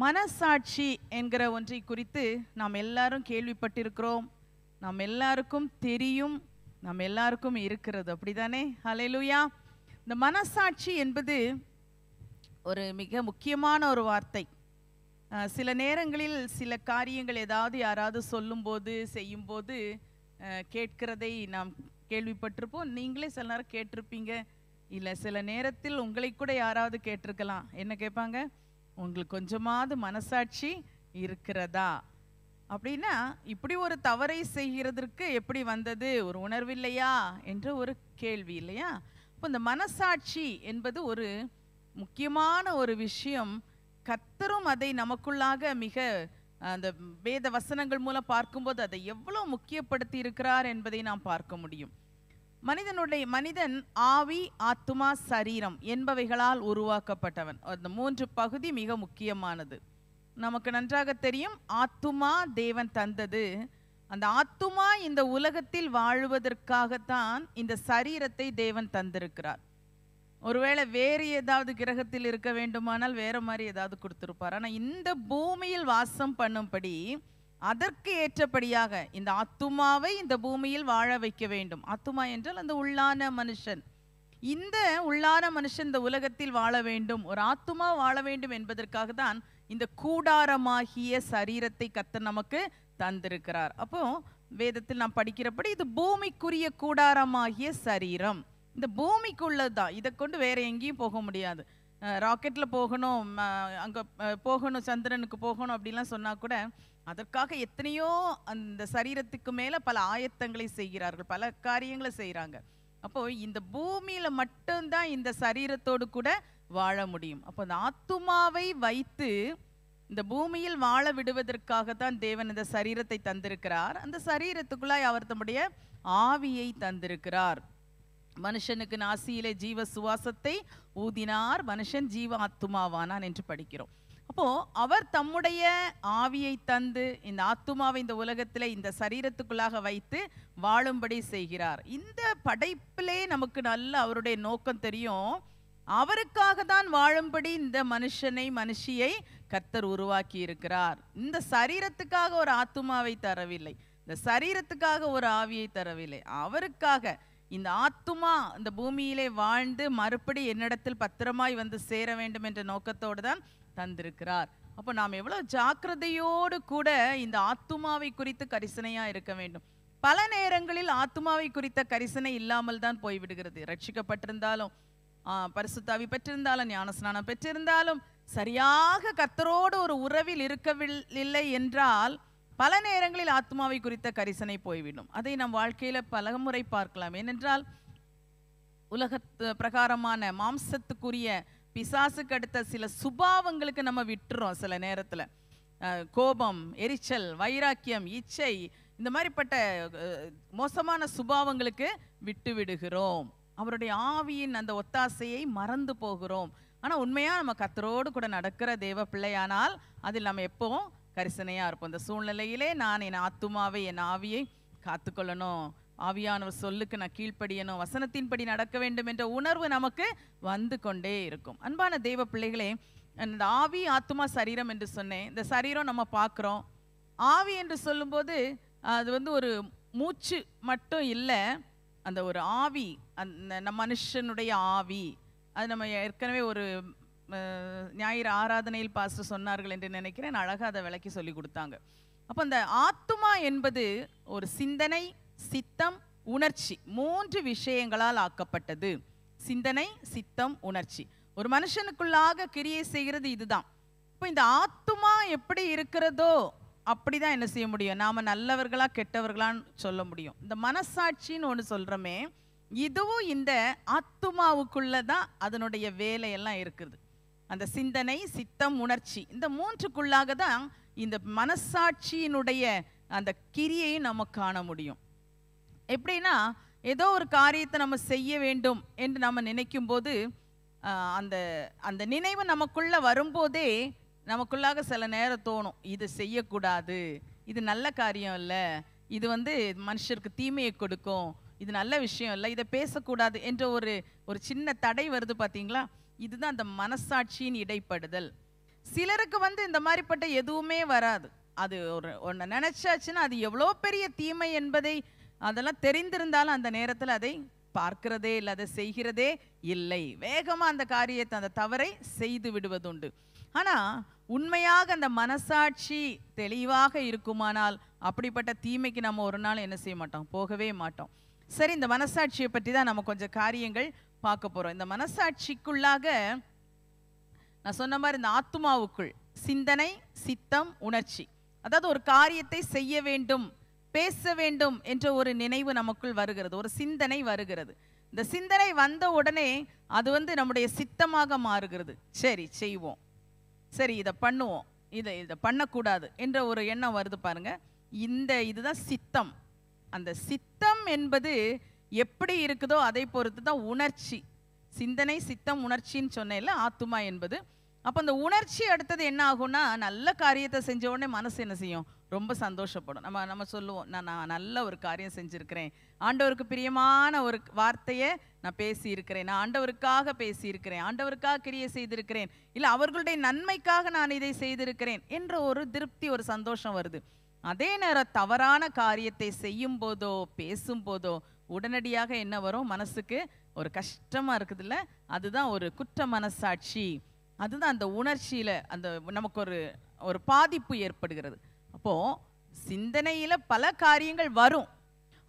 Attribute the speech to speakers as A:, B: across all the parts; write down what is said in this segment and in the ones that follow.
A: மனசாட்சி என்கிற ஒன்றை குறித்து நாம் எல்லாரும் கேள்விப்பட்டிருக்கிறோம் நாம் எல்லாருக்கும் தெரியும் நாம் எல்லாருக்கும் இருக்கிறது அப்படிதானே ஹலெலுயா இந்த மனசாட்சி என்பது ஒரு மிக முக்கியமான ஒரு வார்த்தை சில நேரங்களில் சில காரியங்கள் ஏதாவது யாராவது சொல்லும்போது செய்யும்போது கேட்கிறதை நாம் கேள்விப்பட்டிருப்போம் நீங்களே சில நேரம் கேட்டிருப்பீங்க இல்லை சில நேரத்தில் உங்களை கூட யாராவது கேட்டிருக்கலாம் என்ன கேட்பாங்க உங்களுக்கு கொஞ்சமாவது மனசாட்சி இருக்கிறதா அப்படின்னா இப்படி ஒரு தவறை செய்கிறதற்கு எப்படி வந்தது ஒரு உணர்வில்லையா என்ற ஒரு கேள்வி இல்லையா இப்போ இந்த மனசாட்சி என்பது ஒரு முக்கியமான ஒரு விஷயம் கத்தரும் அதை நமக்குள்ளாக மிக அந்த வேத வசனங்கள் மூலம் பார்க்கும்போது அதை எவ்வளோ முக்கியப்படுத்தி இருக்கிறார் என்பதை நாம் பார்க்க முடியும் மனிதனுடைய மனிதன் ஆவி ஆத்துமா சரீரம் என்பவைகளால் உருவாக்கப்பட்டவன் அந்த மூன்று பகுதி மிக முக்கியமானது நமக்கு நன்றாக தெரியும் ஆத்துமா தேவன் தந்தது அந்த ஆத்துமா இந்த உலகத்தில் வாழ்வதற்காகத்தான் இந்த சரீரத்தை தேவன் தந்திருக்கிறார் ஒருவேளை வேறு ஏதாவது கிரகத்தில் இருக்க வேண்டுமானால் வேற மாதிரி ஏதாவது கொடுத்துருப்பார் ஆனால் இந்த பூமியில் வாசம் பண்ணும்படி அதற்கு ஏற்றபடியாக இந்த அத்துமாவை இந்த பூமியில் வாழ வைக்க வேண்டும் அத்துமா என்றால் அந்த உள்ளான மனுஷன் இந்த உள்ளான மனுஷன் இந்த உலகத்தில் வாழ வேண்டும் ஒரு ஆத்துமா வாழ வேண்டும் என்பதற்காக தான் இந்த கூடாரமாகிய சரீரத்தை கத்த நமக்கு தந்திருக்கிறார் அப்போ வேதத்தில் நாம் படிக்கிறபடி இது பூமிக்குரிய கூடாரமாகிய சரீரம் இந்த பூமிக்குள்ளது தான் இதை கொண்டு வேற எங்கேயும் போக முடியாது ராக்கெட்டில் போகணும் அங்கே போகணும் சந்திரனுக்கு போகணும் அப்படிலாம் சொன்னால் கூட அதற்காக எத்தனையோ அந்த சரீரத்துக்கு மேலே பல ஆயத்தங்களை செய்கிறார்கள் பல காரியங்களை செய்கிறாங்க அப்போ இந்த பூமியில் மட்டும்தான் இந்த சரீரத்தோடு கூட வாழ முடியும் அப்போ அந்த ஆத்துமாவை வைத்து இந்த பூமியில் வாழ விடுவதற்காக தான் தேவன் இந்த சரீரத்தை தந்திருக்கிறார் அந்த சரீரத்துக்குள்ளாய் அவர் தம்முடைய ஆவியை தந்திருக்கிறார் மனுஷனுக்கு நாசியிலே ஜீவ சுவாசத்தை ஊதினார் மனுஷன் ஜீவ ஆத்துமாவானான் என்று படிக்கிறோம் அப்போ அவர் தம்முடைய ஆவியை தந்து இந்த ஆத்துமாவை இந்த உலகத்தில் இந்த சரீரத்துக்குள்ளாக வைத்து வாழும்படி செய்கிறார் இந்த படைப்பிலே நமக்கு நல்ல அவருடைய நோக்கம் தெரியும் அவருக்காக தான் வாழும்படி இந்த மனுஷனை மனுஷியை கர்த்தர் உருவாக்கி இருக்கிறார் இந்த சரீரத்துக்காக ஒரு ஆத்துமாவை தரவில்லை இந்த சரீரத்துக்காக ஒரு ஆவியை தரவில்லை அவருக்காக இந்த ஆத்துமா இந்த பூமியிலே வாழ்ந்து மறுபடி என்னிடத்தில் பத்திரமாய் வந்து சேர வேண்டும் என்ற நோக்கத்தோடு தான் தந்திருக்கிறார் அப்போ நாம் எவ்வளோ ஜாக்கிரதையோடு கூட இந்த ஆத்துமாவை குறித்து கரிசனையாக இருக்க வேண்டும் பல நேரங்களில் ஆத்மாவை குறித்த கரிசனை இல்லாமல் தான் போய்விடுகிறது ரட்சிக்கப்பட்டிருந்தாலும் பரிசுத்தாவி பெற்றிருந்தாலும் ஞானஸ்நானம் பெற்றிருந்தாலும் சரியாக கர்த்தரோடு ஒரு உறவில் இருக்கவில்லை என்றால் பல நேரங்களில் ஆத்மாவை குறித்த கரிசனை போய்விடும் அதை நம் வாழ்க்கையில் பல முறை பார்க்கலாம் ஏனென்றால் உலகத்து பிரகாரமான மாம்சத்துக்குரிய பிசாசுக்கு அடுத்த சில சுபாவங்களுக்கு நம்ம விட்டுறோம் சில நேரத்தில் கோபம் எரிச்சல் வைராக்கியம் இச்சை இந்த மாதிரிப்பட்ட மோசமான சுபாவங்களுக்கு விட்டு விடுகிறோம் அவருடைய ஆவியின் அந்த ஒத்தாசையை மறந்து போகிறோம் ஆனால் உண்மையாக நம்ம கத்தரோடு கூட நடக்கிற தேவ பிள்ளையானால் அதில் நம்ம எப்பவும் கரிசனையாக இருப்போம் இந்த சூழ்நிலையிலே நான் என் ஆத்துமாவை என் ஆவியை காத்துக்கொள்ளணும் ஆவியானவர் சொல்லுக்கு நான் கீழ்ப்படியணும் வசனத்தின்படி நடக்க வேண்டும் என்ற உணர்வு நமக்கு வந்து கொண்டே இருக்கும் அன்பான தெய்வ பிள்ளைகளே இந்த ஆவி ஆத்மா சரீரம் என்று சொன்னேன் இந்த சரீரம் நம்ம பார்க்குறோம் ஆவி என்று சொல்லும்போது அது வந்து ஒரு மூச்சு மட்டும் இல்லை அந்த ஒரு ஆவி அந்த நம் மனுஷனுடைய ஆவி அது நம்ம ஏற்கனவே ஒரு ஞாயிறு ஆராதனையில் பாச சொன்னார்கள் என்று நினைக்கிறேன் அழகாக அதை விளக்கி சொல்லி கொடுத்தாங்க அப்போ அந்த ஆத்துமா என்பது ஒரு சிந்தனை சித்தம் உணர்ச்சி மூன்று விஷயங்களால் ஆக்கப்பட்டது சிந்தனை சித்தம் உணர்ச்சி ஒரு மனுஷனுக்குள்ளாக கிரியை செய்கிறது இதுதான் இப்போ இந்த ஆத்துமா எப்படி இருக்கிறதோ அப்படிதான் என்ன செய்ய முடியும் நாம நல்லவர்களா கெட்டவர்களான்னு சொல்ல முடியும் இந்த மனசாட்சின்னு ஒன்று சொல்றோமே இதுவும் இந்த ஆத்துமாவுக்குள்ளே தான் அதனுடைய வேலையெல்லாம் இருக்குது அந்த சிந்தனை சித்தம் உணர்ச்சி இந்த மூன்றுக்குள்ளாக தான் இந்த மனசாட்சியினுடைய அந்த கிரியையும் நம்ம காண முடியும் எப்படின்னா ஏதோ ஒரு காரியத்தை நம்ம செய்ய வேண்டும் என்று நம்ம நினைக்கும் போது அந்த அந்த நினைவு நமக்குள்ள வரும்போதே நமக்குள்ளாக சில நேரம் தோணும் இது செய்யக்கூடாது இது நல்ல காரியம் இல்லை இது வந்து மனுஷருக்கு தீமையை கொடுக்கும் இது நல்ல விஷயம் இல்லை இதை பேசக்கூடாது என்ற ஒரு ஒரு சின்ன தடை வருது பார்த்தீங்களா இதுதான் அந்த மனசாட்சியின் இடைப்படுதல் சிலருக்கு வந்து இந்த மாதிரிப்பட்ட எதுவுமே வராது அது ஒரு ஒன்று நினச்சாச்சுன்னா அது எவ்வளோ பெரிய தீமை என்பதை அதெல்லாம் தெரிந்திருந்தாலும் அந்த நேரத்தில் அதை பார்க்கிறதே இல்லை அதை செய்கிறதே இல்லை வேகமாக அந்த காரியத்தை அந்த தவறை செய்து விடுவதுண்டு ஆனால் உண்மையாக அந்த மனசாட்சி தெளிவாக இருக்குமானால் அப்படிப்பட்ட தீமைக்கு நம்ம ஒரு நாள் என்ன செய்ய மாட்டோம் போகவே மாட்டோம் சரி இந்த மனசாட்சியை பற்றி தான் நம்ம கொஞ்சம் காரியங்கள் பார்க்க போகிறோம் இந்த மனசாட்சிக்குள்ளாக நான் சொன்ன மாதிரி இந்த ஆத்மாவுக்குள் சிந்தனை சித்தம் உணர்ச்சி அதாவது ஒரு காரியத்தை செய்ய வேண்டும் பேச வேண்டும் என்ற ஒரு நினைவு நமக்குள் வருகிறது ஒரு சிந்தனை வருகிறது இந்த சிந்தனை வந்த உடனே அது வந்து நம்முடைய சித்தமாக மாறுகிறது சரி செய்வோம் சரி இதை பண்ணுவோம் இதை இதை பண்ணக்கூடாது என்ற ஒரு எண்ணம் வருது பாருங்க இந்த இதுதான் சித்தம் அந்த சித்தம் என்பது எப்படி இருக்குதோ அதை பொறுத்து தான் உணர்ச்சி சிந்தனை சித்தம் உணர்ச்சின்னு சொன்னேன்ல ஆத்துமா என்பது அப்போ அந்த உணர்ச்சி அடுத்தது என்ன ஆகும்னா நல்ல காரியத்தை செஞ்ச உடனே மனசு என்ன செய்யும் ரொம்ப சந்தோஷப்படும் நம்ம நம்ம சொல்லுவோம் நான் நான் நல்ல ஒரு காரியம் செஞ்சுருக்கிறேன் ஆண்டவருக்கு பிரியமான ஒரு வார்த்தையை நான் பேசியிருக்கிறேன் நான் ஆண்டவருக்காக பேசியிருக்கிறேன் ஆண்டவருக்காக கிரிய செய்திருக்கிறேன் இல்லை அவர்களுடைய நன்மைக்காக நான் இதை செய்திருக்கிறேன் என்ற ஒரு திருப்தி ஒரு சந்தோஷம் வருது அதே நேரம் தவறான காரியத்தை செய்யும் போதோ பேசும் போதோ உடனடியாக என்ன வரும் மனசுக்கு ஒரு கஷ்டமாக இல்லை அதுதான் ஒரு குற்ற மனசாட்சி அதுதான் அந்த உணர்ச்சியில் அந்த நமக்கு ஒரு ஒரு பாதிப்பு ஏற்படுகிறது அப்போது சிந்தனையில் பல காரியங்கள் வரும்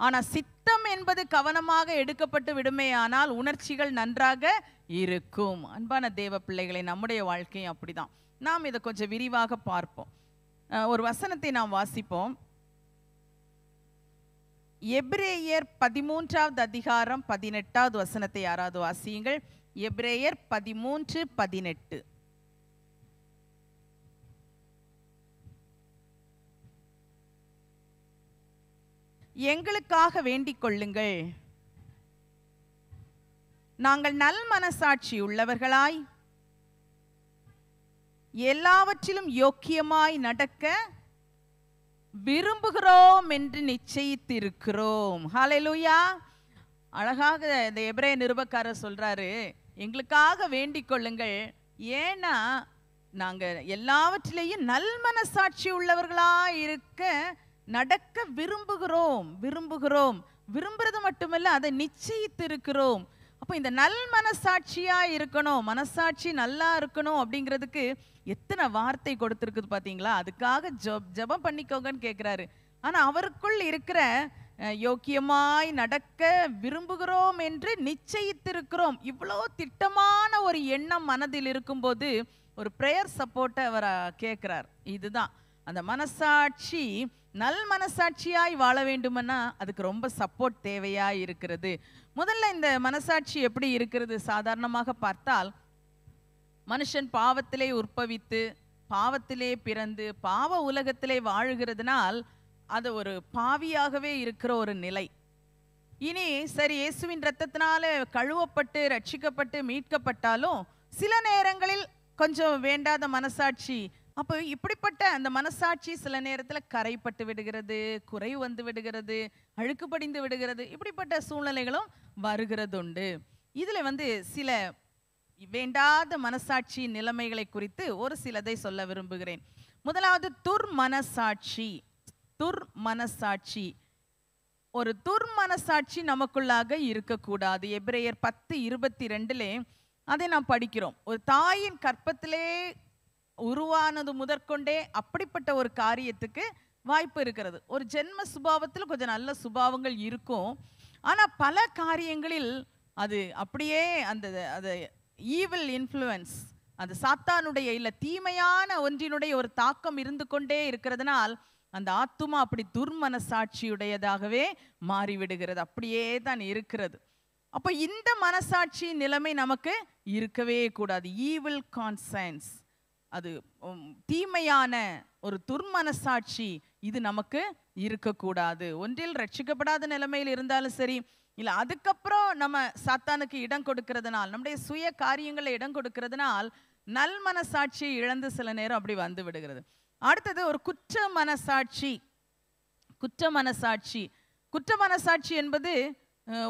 A: ஆனால் சித்தம் என்பது கவனமாக எடுக்கப்பட்டு விடுமையானால் உணர்ச்சிகள் நன்றாக இருக்கும் அன்பான தேவ பிள்ளைகளை நம்முடைய வாழ்க்கையும் அப்படிதான் நாம் இதை கொஞ்சம் விரிவாக பார்ப்போம் ஒரு வசனத்தை நாம் வாசிப்போம் எப்ரேயர் பதிமூன்றாவது அதிகாரம் பதினெட்டாவது வசனத்தை யாராவது வாசியுங்கள் எப்ரேயர் பதிமூன்று பதினெட்டு எங்களுக்காக வேண்டிக் கொள்ளுங்கள் நாங்கள் நல் மனசாட்சி உள்ளவர்களாய் எல்லாவற்றிலும் யோக்கியமாய் நடக்க விரும்புகிறோம் என்று நிச்சயித்திருக்கிறோம் ஹலெலுயா அழகாக இந்த எப்ரே நிருபக்காரர் சொல்றாரு எங்களுக்காக வேண்டிக் கொள்ளுங்கள் ஏன்னா நாங்கள் எல்லாவற்றிலேயும் நல் மனசாட்சி உள்ளவர்களாக இருக்க நடக்க விரும்புகிறோம் விரும்புகிறோம் விரும்புறது மட்டுமல்ல அதை நிச்சயித்திருக்கிறோம் அப்போ இந்த நல் மனசாட்சியாக இருக்கணும் மனசாட்சி நல்லா இருக்கணும் அப்படிங்கிறதுக்கு எத்தனை வார்த்தை கொடுத்துருக்குது பார்த்தீங்களா அதுக்காக ஜப் ஜபம் பண்ணிக்கோங்கன்னு கேட்குறாரு ஆனால் அவருக்குள் இருக்கிற யோக்கியமாய் நடக்க விரும்புகிறோம் என்று நிச்சயித்திருக்கிறோம் இவ்வளோ திட்டமான ஒரு எண்ணம் மனதில் இருக்கும்போது ஒரு ப்ரேயர் சப்போர்ட்டை அவர் கேட்குறார் இதுதான் அந்த மனசாட்சி நல் மனசாட்சியாய் வாழ வேண்டுமன்னா அதுக்கு ரொம்ப சப்போர்ட் தேவையா இருக்கிறது முதல்ல இந்த மனசாட்சி எப்படி இருக்கிறது சாதாரணமாக பார்த்தால் மனுஷன் பாவத்திலே உற்பவித்து பாவத்திலே பிறந்து பாவ உலகத்திலே வாழுகிறதுனால் அது ஒரு பாவியாகவே இருக்கிற ஒரு நிலை இனி சரி இயேசுவின் ரத்தத்தினால கழுவப்பட்டு ரட்சிக்கப்பட்டு மீட்கப்பட்டாலும் சில நேரங்களில் கொஞ்சம் வேண்டாத மனசாட்சி அப்போ இப்படிப்பட்ட அந்த மனசாட்சி சில நேரத்தில் கரைப்பட்டு விடுகிறது குறை வந்து விடுகிறது அழுக்கு படிந்து விடுகிறது இப்படிப்பட்ட சூழ்நிலைகளும் வருகிறது உண்டு இதில் வந்து சில வேண்டாத மனசாட்சி நிலைமைகளை குறித்து ஒரு சிலதை சொல்ல விரும்புகிறேன் முதலாவது துர்மனசாட்சி துர்மனசாட்சி ஒரு துர்மனசாட்சி நமக்குள்ளாக இருக்கக்கூடாது எப்ரேயர் பத்து இருபத்தி ரெண்டுலே அதை நாம் படிக்கிறோம் ஒரு தாயின் கற்பத்திலே உருவானது முதற்கொண்டே அப்படிப்பட்ட ஒரு காரியத்துக்கு வாய்ப்பு இருக்கிறது ஒரு ஜென்ம சுபாவத்தில் கொஞ்சம் நல்ல சுபாவங்கள் இருக்கும் ஆனால் பல காரியங்களில் அது அப்படியே அந்த அது ஈவில் இன்ஃப்ளூயன்ஸ் அந்த சாத்தானுடைய இல்லை தீமையான ஒன்றினுடைய ஒரு தாக்கம் இருந்து கொண்டே இருக்கிறதுனால் அந்த ஆத்துமா அப்படி துர்மனசாட்சியுடையதாகவே மாறிவிடுகிறது அப்படியே தான் இருக்கிறது அப்போ இந்த மனசாட்சி நிலைமை நமக்கு இருக்கவே கூடாது ஈவில் கான்சன்ஸ் அது தீமையான ஒரு துர்மனசாட்சி இது நமக்கு இருக்கக்கூடாது ஒன்றில் ரட்சிக்கப்படாத நிலைமையில் இருந்தாலும் சரி இல்லை அதுக்கப்புறம் நம்ம சாத்தானுக்கு இடம் கொடுக்கறதுனால் நம்முடைய சுய காரியங்களை இடம் கொடுக்கறதுனால் நல் மனசாட்சியை இழந்து சில நேரம் அப்படி வந்து விடுகிறது அடுத்தது ஒரு குற்ற மனசாட்சி குற்ற மனசாட்சி குற்ற மனசாட்சி என்பது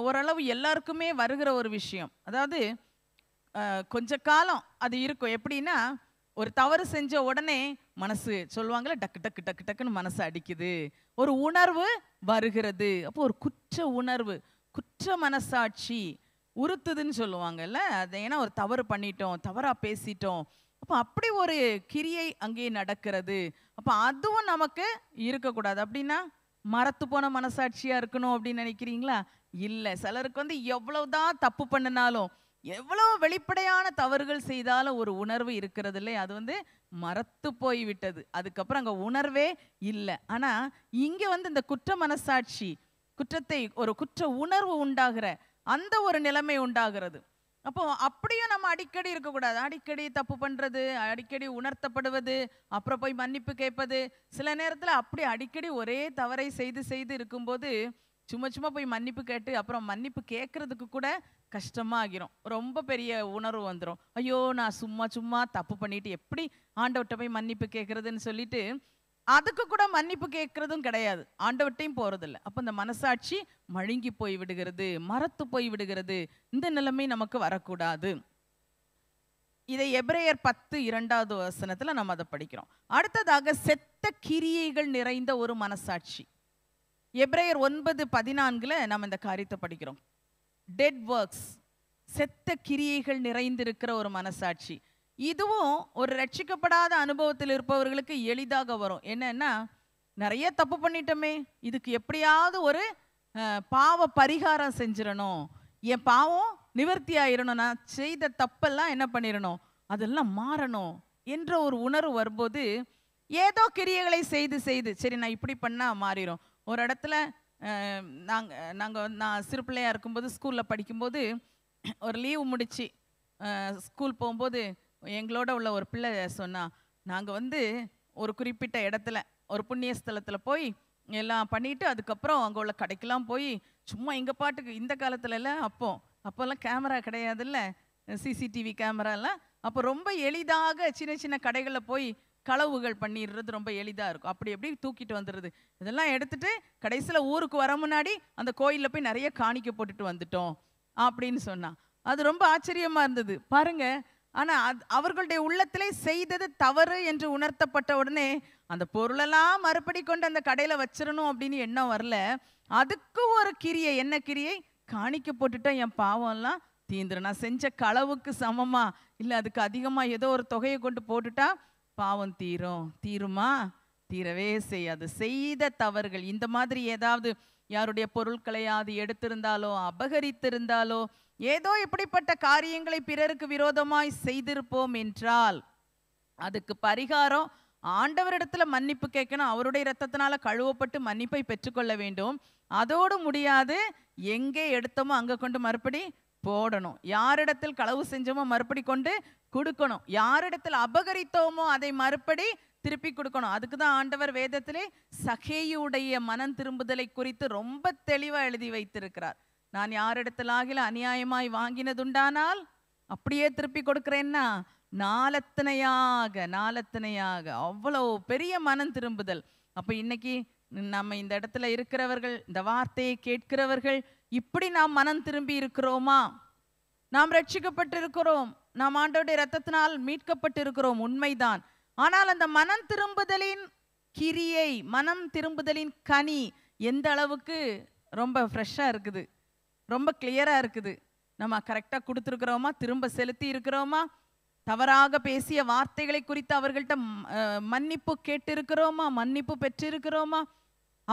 A: ஓரளவு எல்லாருக்குமே வருகிற ஒரு விஷயம் அதாவது கொஞ்ச காலம் அது இருக்கும் எப்படின்னா ஒரு தவறு செஞ்ச உடனே மனசு சொல்லுவாங்களே டக்கு டக்கு டக்கு டக்குன்னு மனசு அடிக்குது ஒரு உணர்வு வருகிறது அப்போ ஒரு குற்ற உணர்வு குற்ற மனசாட்சி உறுத்துதுன்னு சொல்லுவாங்கல்ல அது ஏன்னா ஒரு தவறு பண்ணிட்டோம் தவறாக பேசிட்டோம் அப்போ அப்படி ஒரு கிரியை அங்கே நடக்கிறது அப்போ அதுவும் நமக்கு இருக்கக்கூடாது அப்படின்னா மரத்து போன மனசாட்சியாக இருக்கணும் அப்படின்னு நினைக்கிறீங்களா இல்லை சிலருக்கு வந்து எவ்வளவுதான் தப்பு பண்ணினாலும் எவ்வளோ வெளிப்படையான தவறுகள் செய்தாலும் ஒரு உணர்வு இருக்கிறது இல்லை அது வந்து மறத்து போய்விட்டது அதுக்கப்புறம் அங்கே உணர்வே இல்லை ஆனால் இங்கே வந்து இந்த குற்ற மனசாட்சி குற்றத்தை ஒரு குற்ற உணர்வு உண்டாகிற அந்த ஒரு நிலைமை உண்டாகிறது அப்போ அப்படியும் நம்ம அடிக்கடி இருக்கக்கூடாது அடிக்கடி தப்பு பண்ணுறது அடிக்கடி உணர்த்தப்படுவது அப்புறம் போய் மன்னிப்பு கேட்பது சில நேரத்தில் அப்படி அடிக்கடி ஒரே தவறை செய்து செய்து இருக்கும்போது சும்மா சும்மா போய் மன்னிப்பு கேட்டு அப்புறம் மன்னிப்பு கேட்கறதுக்கு கூட கஷ்டமா ஆகிரும் ரொம்ப பெரிய உணர்வு வந்துடும் ஐயோ நான் சும்மா சும்மா தப்பு பண்ணிட்டு எப்படி ஆண்டவட்ட போய் மன்னிப்பு கேட்கறதுன்னு சொல்லிட்டு அதுக்கு கூட மன்னிப்பு கேட்கறதும் கிடையாது ஆண்டவட்டையும் போறதில்ல அப்போ இந்த மனசாட்சி மழுங்கி போய் விடுகிறது மரத்து போய் விடுகிறது இந்த நிலைமை நமக்கு வரக்கூடாது இதை எப்ரேயர் பத்து இரண்டாவது வசனத்துல நம்ம அதை படிக்கிறோம் அடுத்ததாக செத்த கிரியைகள் நிறைந்த ஒரு மனசாட்சி எப்ரேயர் ஒன்பது பதினான்கில் நம்ம இந்த காரியத்தை படிக்கிறோம் டெட் ஒர்க்ஸ் செத்த கிரியைகள் நிறைந்திருக்கிற ஒரு மனசாட்சி இதுவும் ஒரு ரட்சிக்கப்படாத அனுபவத்தில் இருப்பவர்களுக்கு எளிதாக வரும் என்னன்னா நிறைய தப்பு பண்ணிட்டோமே இதுக்கு எப்படியாவது ஒரு பாவ பரிகாரம் செஞ்சிடணும் என் பாவம் நிவர்த்தி ஆயிடணும் நான் செய்த தப்பெல்லாம் என்ன பண்ணிடணும் அதெல்லாம் மாறணும் என்ற ஒரு உணர்வு வரும்போது ஏதோ கிரியைகளை செய்து செய்து சரி நான் இப்படி பண்ணால் மாறிடும் ஒரு இடத்துல நாங்கள் நாங்கள் நான் சிறு பிள்ளையாக இருக்கும்போது ஸ்கூலில் படிக்கும்போது ஒரு லீவு முடிச்சு ஸ்கூல் போகும்போது எங்களோட உள்ள ஒரு பிள்ளை சொன்னா நாங்கள் வந்து ஒரு குறிப்பிட்ட இடத்துல ஒரு புண்ணிய ஸ்தலத்தில் போய் எல்லாம் பண்ணிவிட்டு அதுக்கப்புறம் அங்கே உள்ள கடைக்கெலாம் போய் சும்மா எங்கள் பாட்டுக்கு இந்த காலத்துலலாம் அப்போ அப்போல்லாம் கேமரா கிடையாதுல்ல சிசிடிவி கேமராலாம் அப்போ ரொம்ப எளிதாக சின்ன சின்ன கடைகளில் போய் களவுகள் பண்ணிடுறது ரொம்ப எளிதாக இருக்கும் அப்படி எப்படி தூக்கிட்டு வந்துடுது இதெல்லாம் எடுத்துட்டு கடைசியில் ஊருக்கு வர முன்னாடி அந்த கோயிலில் போய் நிறைய காணிக்க போட்டுட்டு வந்துட்டோம் அப்படின்னு சொன்னான் அது ரொம்ப ஆச்சரியமாக இருந்தது பாருங்க ஆனால் அது அவர்களுடைய உள்ளத்திலே செய்தது தவறு என்று உணர்த்தப்பட்ட உடனே அந்த பொருளெல்லாம் மறுபடி கொண்டு அந்த கடையில் வச்சிடணும் அப்படின்னு எண்ணம் வரல அதுக்கு ஒரு கிரியை என்ன கிரியை காணிக்க போட்டுட்டா என் பாவம்லாம் தீந்துடும் நான் செஞ்ச களவுக்கு சமமா இல்லை அதுக்கு அதிகமாக ஏதோ ஒரு தொகையை கொண்டு போட்டுட்டா பாவம் தீரும் தீருமா தீரவே செய்யாது செய்த தவறுகள் இந்த மாதிரி ஏதாவது யாருடைய பொருட்களையாவது எடுத்திருந்தாலோ அபகரித்திருந்தாலோ ஏதோ இப்படிப்பட்ட காரியங்களை பிறருக்கு விரோதமாய் செய்திருப்போம் என்றால் அதுக்கு பரிகாரம் ஆண்டவரிடத்துல மன்னிப்பு கேட்கணும் அவருடைய ரத்தத்தினால கழுவப்பட்டு மன்னிப்பை பெற்றுக்கொள்ள வேண்டும் அதோடு முடியாது எங்கே எடுத்தோமோ அங்கே கொண்டு மறுபடி போடணும் யாரிடத்தில் களவு செஞ்சோமோ மறுபடி கொண்டு கொடுக்கணும் யாரிடத்தில் அபகரித்தோமோ அதை மறுபடி திருப்பி கொடுக்கணும் அதுக்கு தான் ஆண்டவர் வேதத்திலே சகேயுடைய மனம் திரும்புதலை குறித்து ரொம்ப தெளிவாக எழுதி வைத்திருக்கிறார் நான் யாரிடத்திலாகில அநியாயமாய் வாங்கினதுண்டானால் அப்படியே திருப்பி கொடுக்குறேன்னா நாலத்தனையாக நாலத்தனையாக அவ்வளோ பெரிய மனம் திரும்புதல் அப்போ இன்னைக்கு நம்ம இந்த இடத்துல இருக்கிறவர்கள் இந்த வார்த்தையை கேட்கிறவர்கள் இப்படி நாம் மனம் திரும்பி இருக்கிறோமா நாம் ரட்சிக்கப்பட்டிருக்கிறோம் நாம் ஆண்டோடைய ரத்தத்தினால் மீட்கப்பட்டிருக்கிறோம் உண்மைதான் ஆனால் அந்த மனம் திரும்புதலின் கிரியை மனம் திரும்புதலின் கனி எந்த அளவுக்கு ரொம்ப ஃப்ரெஷ்ஷாக இருக்குது ரொம்ப கிளியராக இருக்குது நம்ம கரெக்டாக கொடுத்துருக்குறோமா திரும்ப செலுத்தி இருக்கிறோமா தவறாக பேசிய வார்த்தைகளை குறித்து அவர்கள்ட்ட மன்னிப்பு கேட்டிருக்கிறோமா மன்னிப்பு பெற்றிருக்கிறோமா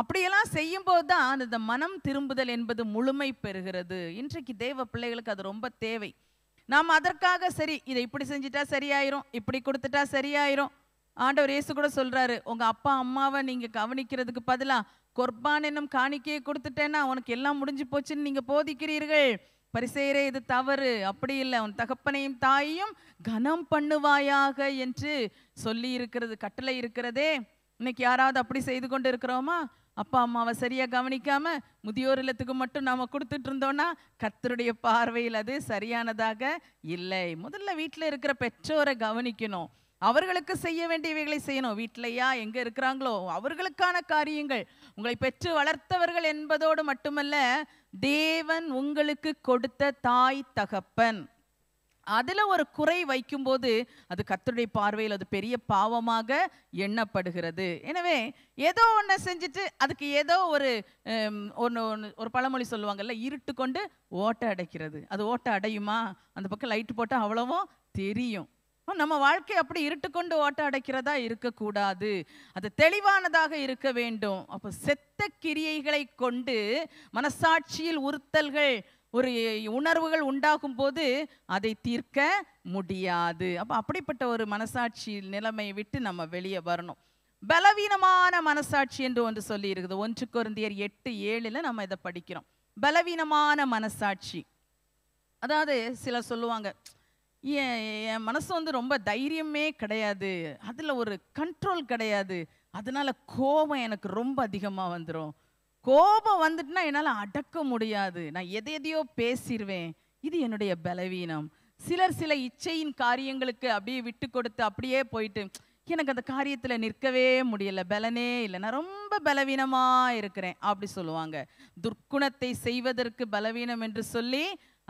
A: அப்படியெல்லாம் செய்யும்போது தான் அந்த மனம் திரும்புதல் என்பது முழுமை பெறுகிறது இன்றைக்கு தேவ பிள்ளைகளுக்கு அது ரொம்ப தேவை நாம் அதற்காக சரி இதை இப்படி செஞ்சிட்டா சரியாயிரும் இப்படி கொடுத்துட்டா சரியாயிரும் ஆண்டவர் இயேசு கூட சொல்றாரு உங்க அப்பா அம்மாவை நீங்க கவனிக்கிறதுக்கு பதிலா கொர்பான் என்னும் காணிக்கையை கொடுத்துட்டேன்னா உனக்கு எல்லாம் முடிஞ்சு போச்சுன்னு நீங்க போதிக்கிறீர்கள் பரிசெயரே இது தவறு அப்படி இல்லை உன் தகப்பனையும் தாயையும் கனம் பண்ணுவாயாக என்று சொல்லி இருக்கிறது கட்டளை இருக்கிறதே இன்னைக்கு யாராவது அப்படி செய்து கொண்டு இருக்கிறோமா அப்பா அம்மாவை சரியாக கவனிக்காமல் முதியோர் இல்லத்துக்கு மட்டும் நாம் கொடுத்துட்டு இருந்தோன்னா கத்தருடைய பார்வையில் அது சரியானதாக இல்லை முதல்ல வீட்டில் இருக்கிற பெற்றோரை கவனிக்கணும் அவர்களுக்கு செய்ய வேண்டியவைகளை செய்யணும் வீட்டிலையா எங்கே இருக்கிறாங்களோ அவர்களுக்கான காரியங்கள் உங்களை பெற்று வளர்த்தவர்கள் என்பதோடு மட்டுமல்ல தேவன் உங்களுக்கு கொடுத்த தாய் தகப்பன் அதில் ஒரு குறை வைக்கும்போது அது கத்தருடைய பார்வையில் அது பெரிய பாவமாக எண்ணப்படுகிறது எனவே ஏதோ ஒன்று செஞ்சுட்டு அதுக்கு ஏதோ ஒரு ஒன்று ஒரு பழமொழி சொல்லுவாங்கல்ல இருட்டு கொண்டு ஓட்டை அடைக்கிறது அது ஓட்டை அடையுமா அந்த பக்கம் லைட்டு போட்டால் அவ்வளவோ தெரியும் நம்ம வாழ்க்கை அப்படி இருட்டு கொண்டு ஓட்ட அடைக்கிறதா இருக்கக்கூடாது அது தெளிவானதாக இருக்க வேண்டும் அப்போ செத்த கிரியைகளை கொண்டு மனசாட்சியில் உறுத்தல்கள் ஒரு உணர்வுகள் உண்டாகும் போது அதை தீர்க்க முடியாது அப்போ அப்படிப்பட்ட ஒரு மனசாட்சி நிலைமையை விட்டு நம்ம வெளியே வரணும் பலவீனமான மனசாட்சி என்று ஒன்று சொல்லி இருக்குது ஒன்று குருந்தியர் எட்டு ஏழில் நம்ம இதை படிக்கிறோம் பலவீனமான மனசாட்சி அதாவது சிலர் சொல்லுவாங்க என் என் மனசு வந்து ரொம்ப தைரியமே கிடையாது அதில் ஒரு கண்ட்ரோல் கிடையாது அதனால கோபம் எனக்கு ரொம்ப அதிகமாக வந்துடும் கோபம் வந்துட்டுனா என்னால் அடக்க முடியாது நான் எதை எதையோ பேசிடுவேன் இது என்னுடைய பலவீனம் சிலர் சில இச்சையின் காரியங்களுக்கு அப்படியே விட்டு கொடுத்து அப்படியே போயிட்டு எனக்கு அந்த காரியத்தில் நிற்கவே முடியல பலனே இல்லை நான் ரொம்ப பலவீனமாக இருக்கிறேன் அப்படி சொல்லுவாங்க துர்க்குணத்தை செய்வதற்கு பலவீனம் என்று சொல்லி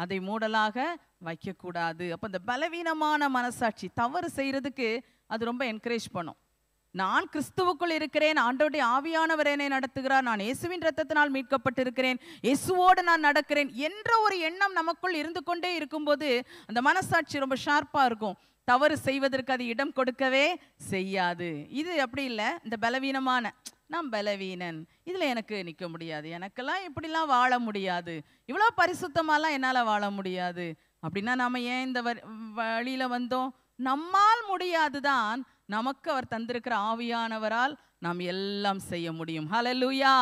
A: அதை மூடலாக வைக்கக்கூடாது அப்போ இந்த பலவீனமான மனசாட்சி தவறு செய்கிறதுக்கு அது ரொம்ப என்கரேஜ் பண்ணும் நான் கிறிஸ்துவுக்குள் இருக்கிறேன் ஆண்டோடைய ஆவியானவர் என்னை நடத்துகிறார் நான் இயேசுவின் ரத்தத்தினால் மீட்கப்பட்டிருக்கிறேன் இயேசுவோடு நான் நடக்கிறேன் என்ற ஒரு எண்ணம் நமக்குள் இருந்து கொண்டே இருக்கும்போது அந்த மனசாட்சி ரொம்ப ஷார்ப்பாக இருக்கும் தவறு செய்வதற்கு அது இடம் கொடுக்கவே செய்யாது இது அப்படி இல்லை இந்த பலவீனமான நான் பலவீனன் இதில் எனக்கு நிற்க முடியாது எனக்கெல்லாம் இப்படிலாம் வாழ முடியாது இவ்வளோ பரிசுத்தமாலாம் என்னால் வாழ முடியாது அப்படின்னா நாம் ஏன் இந்த வழியில் வந்தோம் நம்மால் முடியாது தான் நமக்கு அவர் தந்திருக்கிற ஆவியானவரால் நாம் எல்லாம் செய்ய முடியும் ஹலலுயா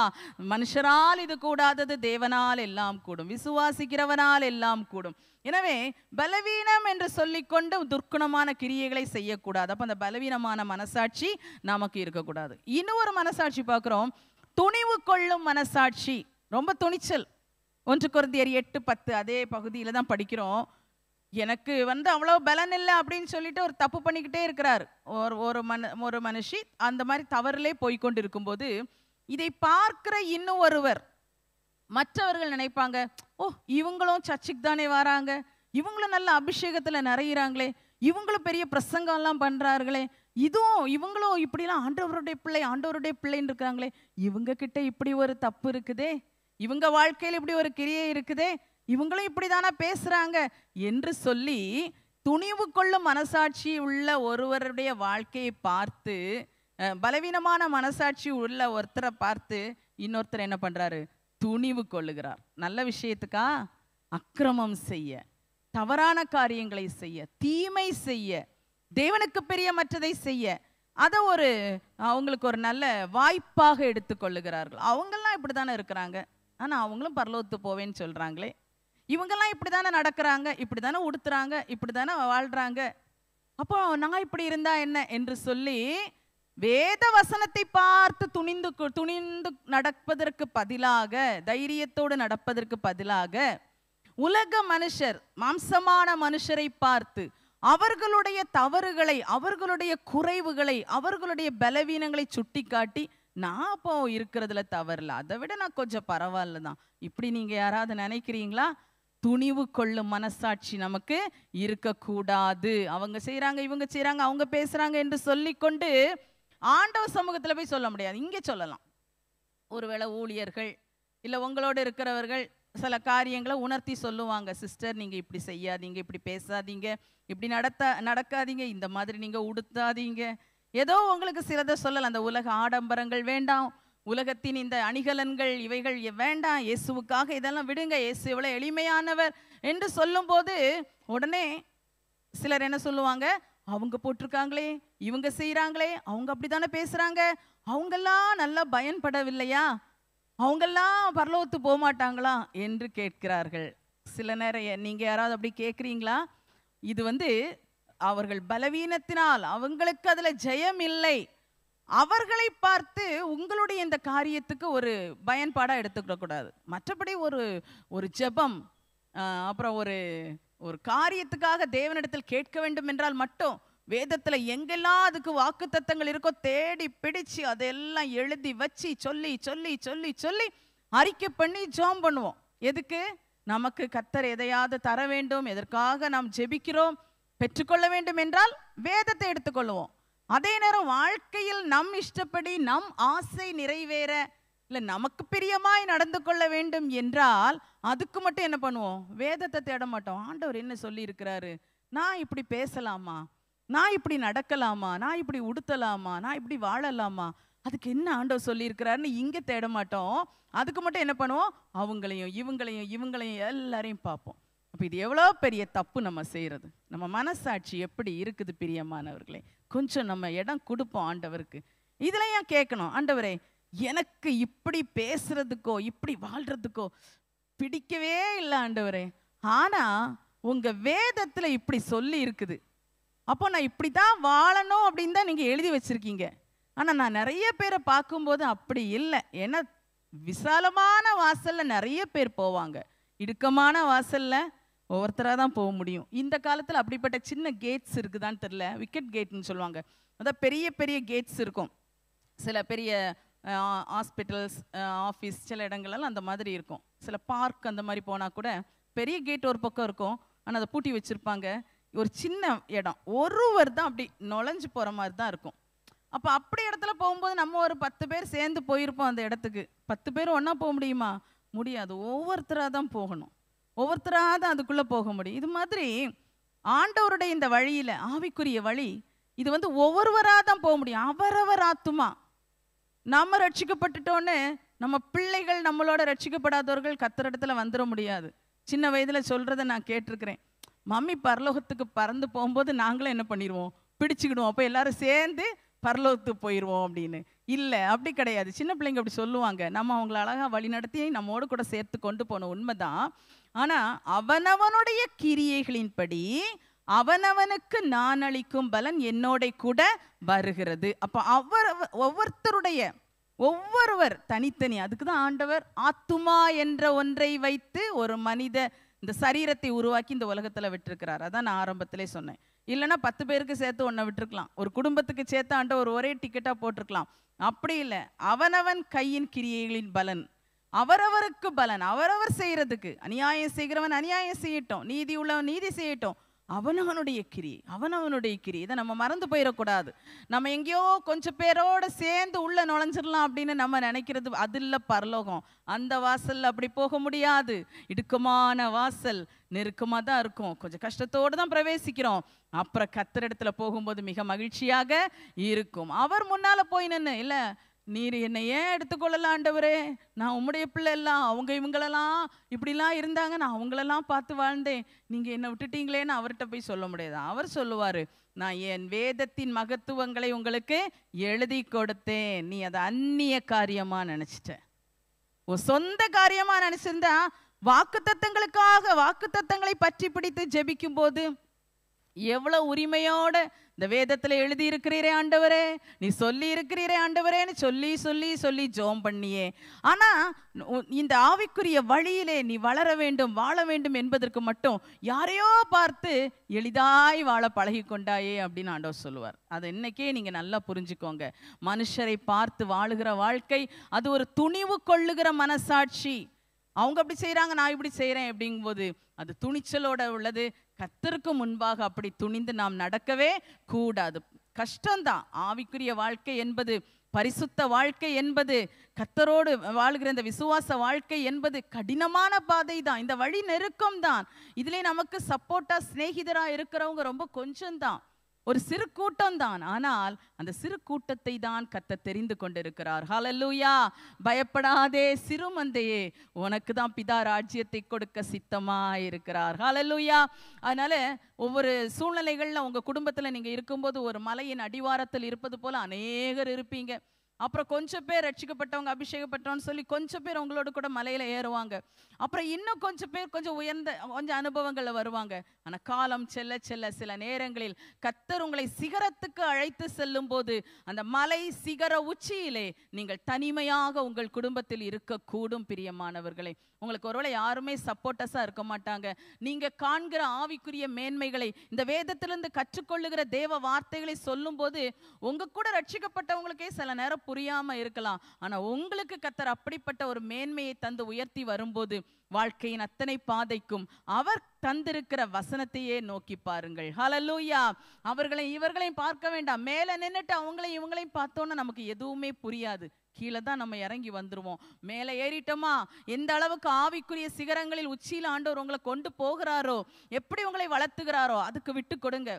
A: மனுஷரால் இது கூடாதது தேவனால் எல்லாம் கூடும் விசுவாசிக்கிறவனால் எல்லாம் கூடும் எனவே பலவீனம் என்று சொல்லிக்கொண்டு துர்க்குணமான கிரியைகளை செய்யக்கூடாது அப்போ அந்த பலவீனமான மனசாட்சி நமக்கு இருக்கக்கூடாது இன்னொரு மனசாட்சி பார்க்குறோம் துணிவு கொள்ளும் மனசாட்சி ரொம்ப துணிச்சல் ஒன்று குருந்தியர் எட்டு பத்து அதே பகுதியில் தான் படிக்கிறோம் எனக்கு வந்து அவ்வளோ பலன் இல்லை அப்படின்னு சொல்லிட்டு ஒரு தப்பு பண்ணிக்கிட்டே இருக்கிறார் ஒரு ஒரு மனு ஒரு மனுஷி அந்த மாதிரி தவறிலே போய்கொண்டு இருக்கும்போது இதை பார்க்கிற இன்னும் ஒருவர் மற்றவர்கள் நினைப்பாங்க ஓ இவங்களும் சர்ச்சுக்கு தானே வராங்க இவங்களும் நல்ல அபிஷேகத்தில் நிறையிறாங்களே இவங்களும் பெரிய பிரசங்கம்லாம் பண்ணுறார்களே இதுவும் இவங்களும் இப்படிலாம் ஆண்டவருடைய பிள்ளை ஆண்டவருடைய பிள்ளைன்னு இருக்கிறாங்களே இவங்க கிட்ட இப்படி ஒரு தப்பு இருக்குதே இவங்க வாழ்க்கையில் இப்படி ஒரு கிரியை இருக்குதே இவங்களும் இப்படி தானே பேசுகிறாங்க என்று சொல்லி துணிவு கொள்ளும் மனசாட்சி உள்ள ஒருவருடைய வாழ்க்கையை பார்த்து பலவீனமான மனசாட்சி உள்ள ஒருத்தரை பார்த்து இன்னொருத்தர் என்ன பண்ணுறாரு துணிவு கொள்ளுகிறார் நல்ல விஷயத்துக்கா அக்கிரமம் செய்ய தவறான காரியங்களை செய்ய தீமை செய்ய தேவனுக்கு பெரிய மற்றதை செய்ய அதை ஒரு அவங்களுக்கு ஒரு நல்ல வாய்ப்பாக எடுத்துக்கொள்ளுகிறார்கள் அவங்கெல்லாம் இப்படி தானே இருக்கிறாங்க ஆனால் அவங்களும் பரலோத்து போவேன்னு சொல்கிறாங்களே இவங்கெல்லாம் இப்படி தானே நடக்கிறாங்க இப்படி தானே உடுத்துறாங்க இப்படி தானே வாழ்கிறாங்க அப்போ நான் இப்படி இருந்தா என்ன என்று சொல்லி வேத வசனத்தை பார்த்து துணிந்து துணிந்து நடப்பதற்கு பதிலாக தைரியத்தோடு நடப்பதற்கு பதிலாக உலக மனுஷர் மாம்சமான மனுஷரை பார்த்து அவர்களுடைய தவறுகளை அவர்களுடைய குறைவுகளை அவர்களுடைய பலவீனங்களை சுட்டி காட்டி நான் அப்போ இருக்கிறதுல தவறல அதை விட நான் கொஞ்சம் பரவாயில்ல தான் இப்படி நீங்கள் யாராவது நினைக்கிறீங்களா துணிவு கொள்ளும் மனசாட்சி நமக்கு இருக்கக்கூடாது அவங்க செய்கிறாங்க இவங்க செய்கிறாங்க அவங்க பேசுகிறாங்க என்று சொல்லிக்கொண்டு ஆண்டவ சமூகத்தில் போய் சொல்ல முடியாது இங்கே சொல்லலாம் ஒருவேளை ஊழியர்கள் இல்லை உங்களோடு இருக்கிறவர்கள் சில காரியங்களை உணர்த்தி சொல்லுவாங்க சிஸ்டர் நீங்கள் இப்படி செய்யாதீங்க இப்படி பேசாதீங்க இப்படி நடத்த நடக்காதீங்க இந்த மாதிரி நீங்கள் உடுத்தாதீங்க ஏதோ உங்களுக்கு சிலதை சொல்லலாம் அந்த உலக ஆடம்பரங்கள் வேண்டாம் உலகத்தின் இந்த அணிகலன்கள் இவைகள் வேண்டாம் இயேசுவுக்காக இதெல்லாம் விடுங்க இயேசு இவ்வளோ எளிமையானவர் என்று சொல்லும்போது உடனே சிலர் என்ன சொல்லுவாங்க அவங்க போட்டிருக்காங்களே இவங்க செய்கிறாங்களே அவங்க அப்படி தானே பேசுகிறாங்க அவங்கெல்லாம் நல்லா பயன்படவில்லையா அவங்கெல்லாம் பரலோத்து போக மாட்டாங்களா என்று கேட்கிறார்கள் சில நேரம் நீங்கள் யாராவது அப்படி கேட்குறீங்களா இது வந்து அவர்கள் பலவீனத்தினால் அவங்களுக்கு அதில் ஜெயம் இல்லை அவர்களை பார்த்து உங்களுடைய இந்த காரியத்துக்கு ஒரு பயன்பாடாக எடுத்துக்கிடக்கூடாது மற்றபடி ஒரு ஒரு ஜெபம் அப்புறம் ஒரு ஒரு காரியத்துக்காக தேவனிடத்தில் கேட்க வேண்டும் என்றால் மட்டும் வேதத்தில் எங்கெல்லாம் அதுக்கு வாக்கு தத்தங்கள் இருக்கோ தேடி பிடிச்சு அதெல்லாம் எழுதி வச்சு சொல்லி சொல்லி சொல்லி சொல்லி அறிக்கை பண்ணி ஜோம் பண்ணுவோம் எதுக்கு நமக்கு கத்தர் எதையாவது தர வேண்டும் எதற்காக நாம் ஜெபிக்கிறோம் பெற்றுக்கொள்ள வேண்டும் என்றால் வேதத்தை எடுத்துக்கொள்வோம் அதே நேரம் வாழ்க்கையில் நம் இஷ்டப்படி நம் ஆசை நிறைவேற இல்லை நமக்கு பிரியமாய் நடந்து கொள்ள வேண்டும் என்றால் அதுக்கு மட்டும் என்ன பண்ணுவோம் வேதத்தை தேட மாட்டோம் ஆண்டவர் என்ன சொல்லி இருக்கிறாரு நான் இப்படி பேசலாமா நான் இப்படி நடக்கலாமா நான் இப்படி உடுத்தலாமா நான் இப்படி வாழலாமா அதுக்கு என்ன ஆண்டவர் சொல்லியிருக்கிறாருன்னு இங்கே தேட மாட்டோம் அதுக்கு மட்டும் என்ன பண்ணுவோம் அவங்களையும் இவங்களையும் இவங்களையும் எல்லாரையும் பார்ப்போம் அப்போ இது எவ்வளோ பெரிய தப்பு நம்ம செய்கிறது நம்ம மனசாட்சி எப்படி இருக்குது பிரியமானவர்களே கொஞ்சம் நம்ம இடம் கொடுப்போம் ஆண்டவருக்கு இதில் ஏன் கேட்கணும் ஆண்டவரே எனக்கு இப்படி பேசுறதுக்கோ இப்படி வாழ்கிறதுக்கோ பிடிக்கவே இல்லை ஆண்டவரே ஆனால் உங்கள் வேதத்தில் இப்படி சொல்லி இருக்குது அப்போ நான் இப்படி தான் வாழணும் அப்படின்னு தான் நீங்கள் எழுதி வச்சுருக்கீங்க ஆனால் நான் நிறைய பேரை பார்க்கும்போது அப்படி இல்லை ஏன்னா விசாலமான வாசலில் நிறைய பேர் போவாங்க இடுக்கமான வாசலில் ஒவ்வொருத்தராக தான் போக முடியும் இந்த காலத்தில் அப்படிப்பட்ட சின்ன கேட்ஸ் இருக்குதான்னு தெரில விக்கெட் கேட்னு சொல்லுவாங்க அதான் பெரிய பெரிய கேட்ஸ் இருக்கும் சில பெரிய ஹாஸ்பிட்டல்ஸ் ஆஃபீஸ் சில இடங்கள்லாம் அந்த மாதிரி இருக்கும் சில பார்க் அந்த மாதிரி போனால் கூட பெரிய கேட் ஒரு பக்கம் இருக்கும் ஆனால் அதை பூட்டி வச்சுருப்பாங்க ஒரு சின்ன இடம் ஒருவர் தான் அப்படி நுழைஞ்சு போகிற மாதிரி தான் இருக்கும் அப்போ அப்படி இடத்துல போகும்போது நம்ம ஒரு பத்து பேர் சேர்ந்து போயிருப்போம் அந்த இடத்துக்கு பத்து பேர் ஒன்றா போக முடியுமா முடியாது ஒவ்வொருத்தராக தான் போகணும் ஒவ்வொருத்தராக தான் அதுக்குள்ளே போக முடியும் இது மாதிரி ஆண்டவருடைய இந்த வழியில் ஆவிக்குரிய வழி இது வந்து ஒவ்வொருவராக தான் போக முடியும் அவரவர் ஆத்துமா நம்ம ரட்சிக்கப்பட்டுட்டோன்னு நம்ம பிள்ளைகள் நம்மளோட ரட்சிக்கப்படாதவர்கள் இடத்துல வந்துட முடியாது சின்ன வயதில் சொல்கிறத நான் கேட்டிருக்கிறேன் மம்மி பரலோகத்துக்கு பறந்து போகும்போது நாங்களும் என்ன பண்ணிடுவோம் பிடிச்சிக்கிடுவோம் அப்போ எல்லாரும் சேர்ந்து பரலோகத்துக்கு போயிடுவோம் அப்படின்னு இல்லை அப்படி கிடையாது சின்ன பிள்ளைங்க அப்படி சொல்லுவாங்க நம்ம அவங்கள அழகாக வழி நடத்தி நம்மோடு கூட சேர்த்து கொண்டு போன உண்மைதான் ஆனால் அவனவனுடைய கிரியைகளின்படி அவனவனுக்கு நான் அளிக்கும் பலன் என்னோட கூட வருகிறது அப்போ அவர் ஒவ்வொருத்தருடைய ஒவ்வொருவர் தனித்தனி அதுக்கு தான் ஆண்டவர் ஆத்துமா என்ற ஒன்றை வைத்து ஒரு மனித இந்த சரீரத்தை உருவாக்கி இந்த உலகத்தில் விட்டுருக்கிறார் அதான் நான் ஆரம்பத்திலே சொன்னேன் இல்லைன்னா பத்து பேருக்கு சேர்த்து ஒன்றை விட்டுருக்கலாம் ஒரு குடும்பத்துக்கு சேர்த்து ஆண்டவர் ஒரு ஒரே டிக்கெட்டாக போட்டிருக்கலாம் அப்படி இல்லை அவனவன் கையின் கிரியைகளின் பலன் அவரவருக்கு பலன் அவரவர் செய்கிறதுக்கு அநியாயம் செய்கிறவன் அநியாயம் செய்யட்டும் நீதி உள்ளவன் நீதி செய்யட்டும் அவனவனுடைய கிரி அவனவனுடைய கிரி இதை நம்ம மறந்து போயிடக்கூடாது நம்ம எங்கேயோ கொஞ்சம் பேரோட சேர்ந்து உள்ள நுழைஞ்சிடலாம் அப்படின்னு நம்ம நினைக்கிறது அது இல்லை பரலோகம் அந்த வாசல் அப்படி போக முடியாது இடுக்கமான வாசல் நெருக்கமாக தான் இருக்கும் கொஞ்சம் கஷ்டத்தோடு தான் பிரவேசிக்கிறோம் அப்புறம் கத்திர இடத்துல போகும்போது மிக மகிழ்ச்சியாக இருக்கும் அவர் முன்னால் போய் நின்று இல்லை நீர் என்னை ஏன் எடுத்துக்கொள்ளலாம் ஆண்டவரே நான் உம்முடைய பிள்ளை எல்லாம் அவங்க இவங்களெல்லாம் இப்படிலாம் இருந்தாங்க நான் அவங்களெல்லாம் பார்த்து வாழ்ந்தேன் நீங்கள் என்னை விட்டுட்டீங்களேன்னு அவர்கிட்ட போய் சொல்ல முடியாது அவர் சொல்லுவார் நான் என் வேதத்தின் மகத்துவங்களை உங்களுக்கு எழுதி கொடுத்தேன் நீ அதை அந்நிய காரியமாக நினச்சிட்ட ஓ சொந்த காரியமாக நினச்சிருந்தா வாக்கு தத்தங்களுக்காக வாக்கு தத்தங்களை பற்றி பிடித்து ஜபிக்கும் போது எவ்வளோ உரிமையோட இந்த வேதத்தில் எழுதியிருக்கிறீரே ஆண்டவரே நீ சொல்லி இருக்கிறீரே ஆண்டவரேன்னு சொல்லி சொல்லி சொல்லி ஜோம் பண்ணியே ஆனால் இந்த ஆவிக்குரிய வழியிலே நீ வளர வேண்டும் வாழ வேண்டும் என்பதற்கு மட்டும் யாரையோ பார்த்து எளிதாய் வாழ பழகி கொண்டாயே அப்படின்னு ஆண்டவர் சொல்லுவார் அது என்னைக்கே நீங்கள் நல்லா புரிஞ்சுக்கோங்க மனுஷரை பார்த்து வாழுகிற வாழ்க்கை அது ஒரு துணிவு கொள்ளுகிற மனசாட்சி அவங்க அப்படி செய்கிறாங்க நான் இப்படி செய்கிறேன் அப்படிங்கும்போது அது துணிச்சலோட உள்ளது கத்தருக்கு முன்பாக அப்படி துணிந்து நாம் நடக்கவே கூடாது கஷ்டம்தான் ஆவிக்குரிய வாழ்க்கை என்பது பரிசுத்த வாழ்க்கை என்பது கத்தரோடு வாழ்கிற இந்த விசுவாச வாழ்க்கை என்பது கடினமான பாதை தான் இந்த வழி நெருக்கம் தான் நமக்கு சப்போர்ட்டா சிநேகிதராக இருக்கிறவங்க ரொம்ப கொஞ்சம்தான் ஒரு சிறு கூட்டம் தான் ஆனால் அந்த சிறு கூட்டத்தை தான் கத்த தெரிந்து கொண்டிருக்கிறார் ஹலல்லூயா பயப்படாதே சிறுமந்தையே உனக்கு தான் பிதா ராஜ்யத்தை கொடுக்க சித்தமா இருக்கிறார் ஹலல்லூயா அதனால ஒவ்வொரு சூழ்நிலைகள்ல உங்க குடும்பத்துல நீங்க இருக்கும்போது ஒரு மலையின் அடிவாரத்தில் இருப்பது போல அநேகர் இருப்பீங்க அப்புறம் கொஞ்சம் பேர் ரட்சிக்கப்பட்டவங்க அபிஷேகப்பட்டவன்னு சொல்லி கொஞ்சம் பேர் உங்களோட கூட மலையில ஏறுவாங்க அப்புறம் இன்னும் கொஞ்சம் பேர் கொஞ்சம் உயர்ந்த கொஞ்சம் அனுபவங்களில் வருவாங்க ஆனால் காலம் செல்ல செல்ல சில நேரங்களில் கத்தர் உங்களை சிகரத்துக்கு அழைத்து செல்லும் போது அந்த மலை சிகர உச்சியிலே நீங்கள் தனிமையாக உங்கள் குடும்பத்தில் இருக்கக்கூடும் பிரியமானவர்களே உங்களுக்கு ஒருவேளை யாருமே சப்போர்ட்டஸாக இருக்க மாட்டாங்க நீங்கள் காண்கிற ஆவிக்குரிய மேன்மைகளை இந்த வேதத்திலிருந்து கற்றுக்கொள்ளுகிற தேவ வார்த்தைகளை சொல்லும்போது உங்கள் கூட ரட்சிக்கப்பட்டவங்களுக்கே சில நேரம் புரியாமல் இருக்கலாம் ஆனால் உங்களுக்கு கத்தர் அப்படிப்பட்ட ஒரு மேன்மையை தந்து உயர்த்தி வரும்போது வாழ்க்கையின் அத்தனை பாதைக்கும் அவர் தந்திருக்கிற வசனத்தையே நோக்கி பாருங்கள் ஹலலூயா அவர்களை இவர்களையும் பார்க்க வேண்டாம் மேலே நின்றுட்டு அவங்களையும் இவங்களையும் பார்த்தோன்னா நமக்கு எதுவுமே புரியாது கீழே தான் நம்ம இறங்கி வந்துடுவோம் மேலே ஏறிட்டோமா எந்த அளவுக்கு ஆவிக்குரிய சிகரங்களில் உச்சியில் ஆண்டவர் உங்களை கொண்டு போகிறாரோ எப்படி உங்களை வளர்த்துகிறாரோ அதுக்கு விட்டு கொடுங்க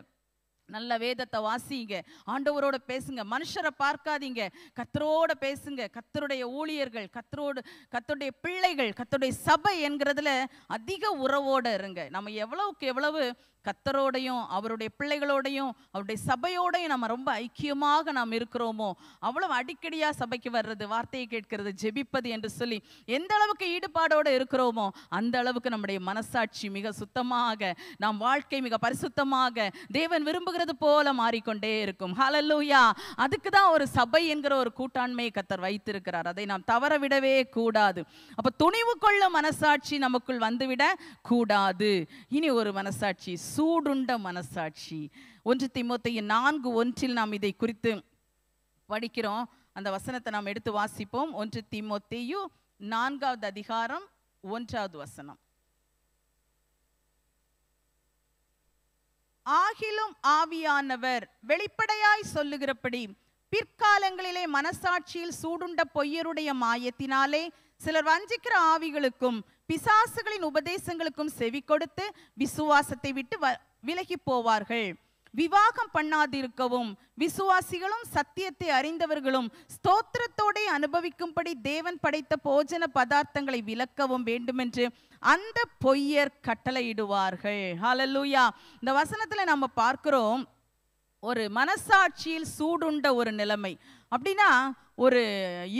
A: நல்ல வேதத்தை வாசிங்க ஆண்டவரோட பேசுங்க மனுஷரை பார்க்காதீங்க கத்தரோட பேசுங்க கத்தருடைய ஊழியர்கள் கத்தரோடு கத்தருடைய பிள்ளைகள் கத்தருடைய சபை என்கிறதுல அதிக உறவோடு இருங்க நம்ம எவ்வளவுக்கு எவ்வளவு கத்தரோடையும் அவருடைய பிள்ளைகளோடையும் அவருடைய சபையோடையும் நம்ம ரொம்ப ஐக்கியமாக நாம் இருக்கிறோமோ அவ்வளவு அடிக்கடியாக சபைக்கு வர்றது வார்த்தையை கேட்கிறது ஜெபிப்பது என்று சொல்லி எந்த அளவுக்கு ஈடுபாடோடு இருக்கிறோமோ அந்த அளவுக்கு நம்முடைய மனசாட்சி மிக சுத்தமாக நாம் வாழ்க்கை மிக பரிசுத்தமாக தேவன் விரும்புகிறது போல மாறிக்கொண்டே இருக்கும் ஹலல்லூயா அதுக்கு தான் ஒரு சபை என்கிற ஒரு கூட்டாண்மையை கத்தர் வைத்திருக்கிறார் அதை நாம் தவற விடவே கூடாது அப்போ துணிவு கொள்ளும் மனசாட்சி நமக்குள் வந்துவிட கூடாது இனி ஒரு மனசாட்சி சூடுண்ட மனசாட்சி ஒன்று திமுத்தைய நான்கு ஒன்றில் நாம் இதை குறித்து படிக்கிறோம் அந்த வசனத்தை நாம் எடுத்து வாசிப்போம் ஒன்று திமுத்தையு நான்காவது அதிகாரம் ஒன்றாவது வசனம் ஆகிலும் ஆவியானவர் வெளிப்படையாய் சொல்லுகிறபடி பிற்காலங்களிலே மனசாட்சியில் சூடுண்ட பொய்யருடைய மாயத்தினாலே சிலர் வஞ்சிக்கிற ஆவிகளுக்கும் பிசாசுகளின் உபதேசங்களுக்கும் செவி கொடுத்து விசுவாசத்தை விட்டு விலகி போவார்கள் விவாகம் பண்ணாதிருக்கவும் விசுவாசிகளும் சத்தியத்தை அறிந்தவர்களும் ஸ்தோத்திரத்தோடே அனுபவிக்கும்படி தேவன் படைத்த போஜன பதார்த்தங்களை விளக்கவும் வேண்டுமென்று அந்த பொய்யர் கட்டளையிடுவார்கள் ஹலலூயா இந்த வசனத்தில் நம்ம பார்க்கிறோம் ஒரு மனசாட்சியில் சூடுண்ட ஒரு நிலைமை அப்படின்னா ஒரு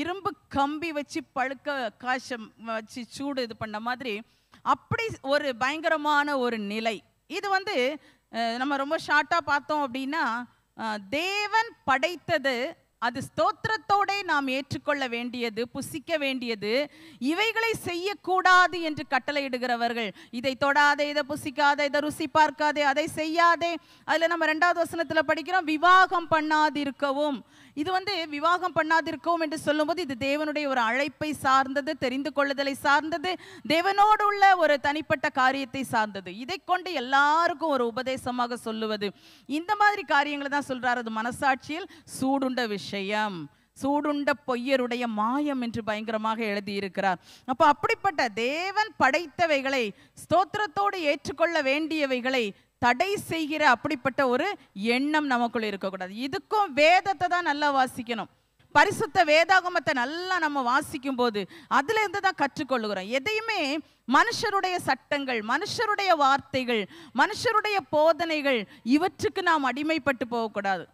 A: இரும்பு கம்பி வச்சு பழுக்க காசம் வச்சு சூடு இது பண்ண மாதிரி அப்படி ஒரு பயங்கரமான ஒரு நிலை இது வந்து நம்ம ரொம்ப ஷார்ட்டாக பார்த்தோம் அப்படின்னா தேவன் படைத்தது அது ஸ்தோத்திரத்தோடே நாம் ஏற்றுக்கொள்ள வேண்டியது புசிக்க வேண்டியது இவைகளை செய்யக்கூடாது என்று கட்டளையிடுகிறவர்கள் இதை தொடாதே இதை புசிக்காதே இதை ருசி பார்க்காதே அதை செய்யாதே அதில் நம்ம ரெண்டாவது வசனத்தில் படிக்கிறோம் விவாகம் பண்ணாதிருக்கவும் இது வந்து விவாகம் பண்ணாதிருக்கவும் என்று சொல்லும்போது இது தேவனுடைய ஒரு அழைப்பை சார்ந்தது தெரிந்து கொள்ளுதலை சார்ந்தது தேவனோடு உள்ள ஒரு தனிப்பட்ட காரியத்தை சார்ந்தது இதை கொண்டு எல்லாருக்கும் ஒரு உபதேசமாக சொல்லுவது இந்த மாதிரி காரியங்களை தான் சொல்றாரு அது மனசாட்சியில் சூடுண்ட விஷயம் விஷயம் சூடுண்ட பொய்யருடைய மாயம் என்று பயங்கரமாக எழுதியிருக்கிறார் அப்போ அப்படிப்பட்ட தேவன் படைத்தவைகளை ஸ்தோத்திரத்தோடு ஏற்றுக்கொள்ள வேண்டியவைகளை தடை செய்கிற அப்படிப்பட்ட ஒரு எண்ணம் நமக்குள் இருக்கக்கூடாது இதுக்கும் வேதத்தை தான் நல்லா வாசிக்கணும் பரிசுத்த வேதாகமத்தை நல்லா நம்ம வாசிக்கும் போது அதுலேருந்து தான் கற்றுக்கொள்ளுகிறோம் எதையுமே மனுஷருடைய சட்டங்கள் மனுஷருடைய வார்த்தைகள் மனுஷருடைய போதனைகள் இவற்றுக்கு நாம் அடிமைப்பட்டு போகக்கூடாது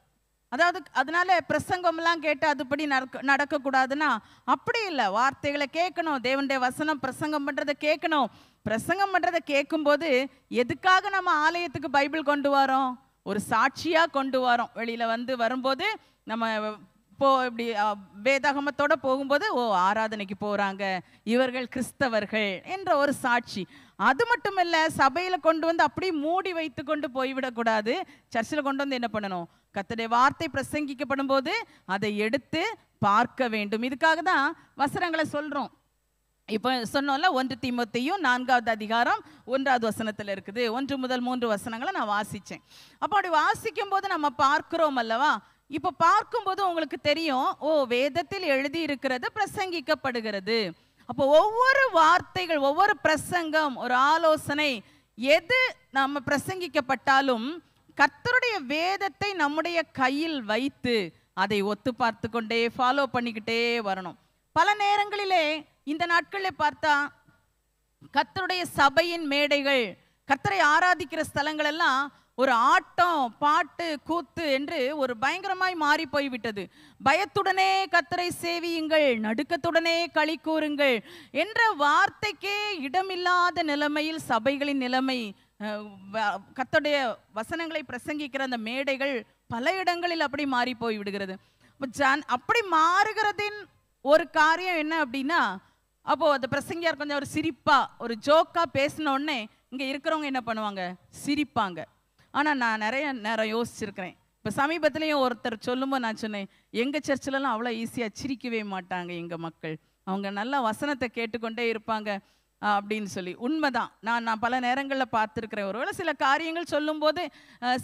A: அதாவது அதனால பிரசங்கம்லாம் கேட்டு அதுபடி நடக்க நடக்கக்கூடாதுன்னா அப்படி இல்லை வார்த்தைகளை கேட்கணும் தேவனுடைய வசனம் பிரசங்கம் பண்ணுறதை கேட்கணும் பிரசங்கம் பண்ணுறதை கேட்கும்போது எதுக்காக நம்ம ஆலயத்துக்கு பைபிள் கொண்டு வரோம் ஒரு சாட்சியாக கொண்டு வரோம் வெளியில் வந்து வரும்போது நம்ம போ இப்படி வேதாகமத்தோட போகும்போது ஓ ஆராதனைக்கு போகிறாங்க இவர்கள் கிறிஸ்தவர்கள் என்ற ஒரு சாட்சி அது மட்டும் இல்லை சபையில் கொண்டு வந்து அப்படியே மூடி வைத்து கொண்டு போய்விடக்கூடாது சர்ச்சில் கொண்டு வந்து என்ன பண்ணணும் கத்தடைய வார்த்தை பிரசங்கிக்கப்படும் போது அதை எடுத்து பார்க்க வேண்டும் இதுக்காக தான் வசனங்களை சொல்றோம் இப்போ சொன்னோம்ல ஒன்று தீமத்தையும் நான்காவது அதிகாரம் ஒன்றாவது வசனத்தில் இருக்குது ஒன்று முதல் மூன்று வசனங்களை நான் வாசித்தேன் அப்போ அப்படி வாசிக்கும் போது நம்ம பார்க்குறோம் அல்லவா இப்போ பார்க்கும்போது உங்களுக்கு தெரியும் ஓ வேதத்தில் எழுதி இருக்கிறது பிரசங்கிக்கப்படுகிறது அப்போ ஒவ்வொரு வார்த்தைகள் ஒவ்வொரு பிரசங்கம் ஒரு ஆலோசனை எது நம்ம பிரசங்கிக்கப்பட்டாலும் கத்தருடைய வேதத்தை நம்முடைய கையில் வைத்து அதை ஒத்து பார்த்து கொண்டே ஃபாலோ பண்ணிக்கிட்டே வரணும் பல நேரங்களிலே இந்த நாட்களில் பார்த்தா கத்தருடைய சபையின் மேடைகள் கத்தரை ஆராதிக்கிற ஸ்தலங்கள் எல்லாம் ஒரு ஆட்டம் பாட்டு கூத்து என்று ஒரு பயங்கரமாய் மாறி போய்விட்டது பயத்துடனே கத்தரை சேவியுங்கள் நடுக்கத்துடனே களி கூறுங்கள் என்ற வார்த்தைக்கே இடமில்லாத நிலைமையில் சபைகளின் நிலைமை கத்தோடைய வசனங்களை பிரசங்கிக்கிற அந்த மேடைகள் பல இடங்களில் அப்படி மாறி போய் விடுகிறது அப்படி மாறுகிறதின் ஒரு காரியம் என்ன அப்படின்னா அப்போ அந்த பிரசங்கியார் கொஞ்சம் ஒரு சிரிப்பா ஒரு ஜோக்கா பேசின உடனே இங்க இருக்கிறவங்க என்ன பண்ணுவாங்க சிரிப்பாங்க ஆனா நான் நிறைய நேரம் யோசிச்சிருக்கிறேன் இப்போ சமீபத்துலேயும் ஒருத்தர் சொல்லும்போது நான் சொன்னேன் எங்கள் சர்ச்சிலலாம் அவ்வளோ ஈஸியாக சிரிக்கவே மாட்டாங்க எங்கள் மக்கள் அவங்க நல்லா வசனத்தை கேட்டுக்கொண்டே இருப்பாங்க அப்படின்னு சொல்லி உண்மைதான் நான் நான் பல நேரங்களில் பார்த்துருக்குறேன் ஒருவேளை சில காரியங்கள் சொல்லும்போது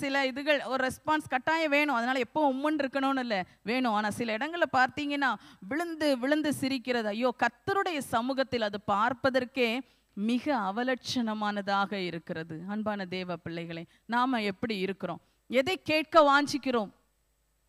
A: சில இதுகள் ஒரு ரெஸ்பான்ஸ் கட்டாயம் வேணும் அதனால் எப்போ உம்முன்னு இருக்கணும்னு இல்லை வேணும் ஆனால் சில இடங்களில் பார்த்தீங்கன்னா விழுந்து விழுந்து சிரிக்கிறது ஐயோ கத்தருடைய சமூகத்தில் அது பார்ப்பதற்கே மிக அவலட்சணமானதாக இருக்கிறது அன்பான தேவ பிள்ளைகளே நாம் எப்படி இருக்கிறோம் எதை கேட்க வாஞ்சிக்கிறோம்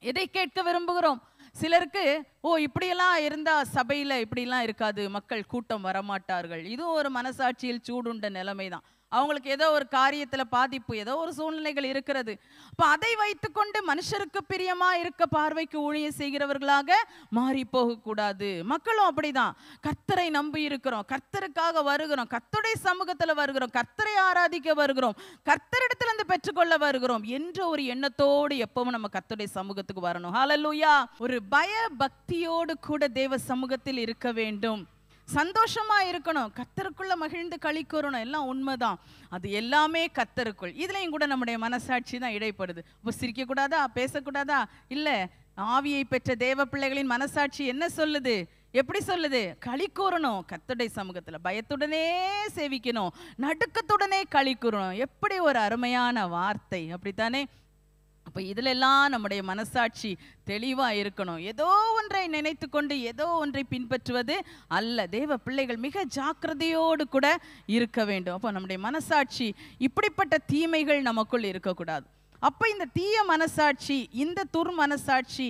A: எதை கேட்க விரும்புகிறோம் சிலருக்கு ஓ இப்படியெல்லாம் இருந்தால் சபையில் இப்படிலாம் இருக்காது மக்கள் கூட்டம் வரமாட்டார்கள் இதுவும் ஒரு மனசாட்சியில் சூடுண்ட நிலைமை தான் அவங்களுக்கு ஏதோ ஒரு காரியத்தில் பாதிப்பு ஏதோ ஒரு சூழ்நிலைகள் இருக்கிறது அப்போ அதை வைத்துக்கொண்டு மனுஷருக்கு பிரியமாக இருக்க பார்வைக்கு ஊழியம் செய்கிறவர்களாக மாறி போகக்கூடாது மக்களும் அப்படிதான் கர்த்தரை நம்பி இருக்கிறோம் கர்த்தருக்காக வருகிறோம் கர்த்தருடைய சமூகத்தில் வருகிறோம் கர்த்தரை ஆராதிக்க வருகிறோம் கர்த்தரிடத்திலிருந்து பெற்றுக்கொள்ள வருகிறோம் என்ற ஒரு எண்ணத்தோடு எப்பவும் நம்ம கர்த்தருடைய சமூகத்துக்கு வரணும் ஹாலல்லூயா ஒரு பய பக்தியோடு கூட தேவ சமூகத்தில் இருக்க வேண்டும் சந்தோஷமாக இருக்கணும் கத்தருக்குள்ள மகிழ்ந்து களி கூறணும் எல்லாம் உண்மைதான் அது எல்லாமே கத்தருக்குள் இதுலேயும் கூட நம்முடைய மனசாட்சி தான் இடைப்படுது இப்போ சிரிக்கக்கூடாதா பேசக்கூடாதா இல்லை ஆவியை பெற்ற தேவ பிள்ளைகளின் மனசாட்சி என்ன சொல்லுது எப்படி சொல்லுது களி கூறணும் கத்தடை சமூகத்தில் பயத்துடனே சேவிக்கணும் நடுக்கத்துடனே களி கூறணும் எப்படி ஒரு அருமையான வார்த்தை அப்படித்தானே அப்போ இதிலெல்லாம் நம்முடைய மனசாட்சி தெளிவாக இருக்கணும் ஏதோ ஒன்றை நினைத்து கொண்டு ஏதோ ஒன்றை பின்பற்றுவது அல்ல தேவ பிள்ளைகள் மிக ஜாக்கிரதையோடு கூட இருக்க வேண்டும் அப்போ நம்முடைய மனசாட்சி இப்படிப்பட்ட தீமைகள் நமக்குள் இருக்கக்கூடாது அப்போ இந்த தீய மனசாட்சி இந்த துர் மனசாட்சி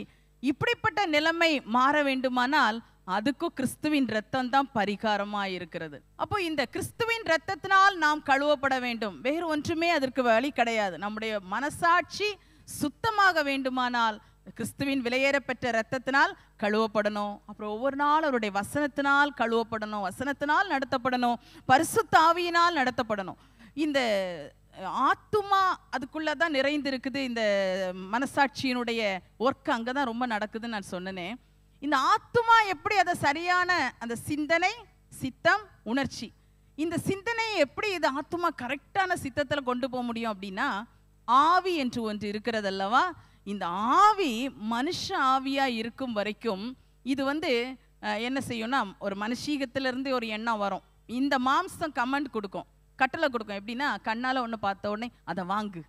A: இப்படிப்பட்ட நிலைமை மாற வேண்டுமானால் அதுக்கும் கிறிஸ்துவின் ரத்தம் தான் பரிகாரமாக இருக்கிறது அப்போ இந்த கிறிஸ்துவின் ரத்தத்தினால் நாம் கழுவப்பட வேண்டும் வேறு ஒன்றுமே அதற்கு வழி கிடையாது நம்முடைய மனசாட்சி சுத்தமாக வேண்டுமானால் கிறிஸ்துவின் விலையேறப்பெற்ற ரத்தத்தினால் கழுவப்படணும் அப்புறம் ஒவ்வொரு நாள் அவருடைய வசனத்தினால் கழுவப்படணும் வசனத்தினால் நடத்தப்படணும் பரிசுத்தாவியினால் நடத்தப்படணும் இந்த ஆத்துமா அதுக்குள்ளே தான் நிறைந்திருக்குது இந்த மனசாட்சியினுடைய ஒர்க் அங்கே தான் ரொம்ப நடக்குதுன்னு நான் சொன்னேன் இந்த ஆத்துமா எப்படி அதை சரியான அந்த சிந்தனை சித்தம் உணர்ச்சி இந்த சிந்தனையை எப்படி இது ஆத்துமா கரெக்டான சித்தத்தில் கொண்டு போக முடியும் அப்படின்னா ஆவி என்று ஒன்று இருக்கிறது அல்லவா இந்த ஆவி மனுஷ ஆவியா இருக்கும் வரைக்கும் இது வந்து என்ன செய்யும்னா ஒரு இருந்து ஒரு எண்ணம் வரும் இந்த மாம்சம் கமெண்ட் கொடுக்கும் கட்டளை கொடுக்கும் எப்படின்னா கண்ணால் ஒன்று பார்த்த உடனே அதை வாங்கு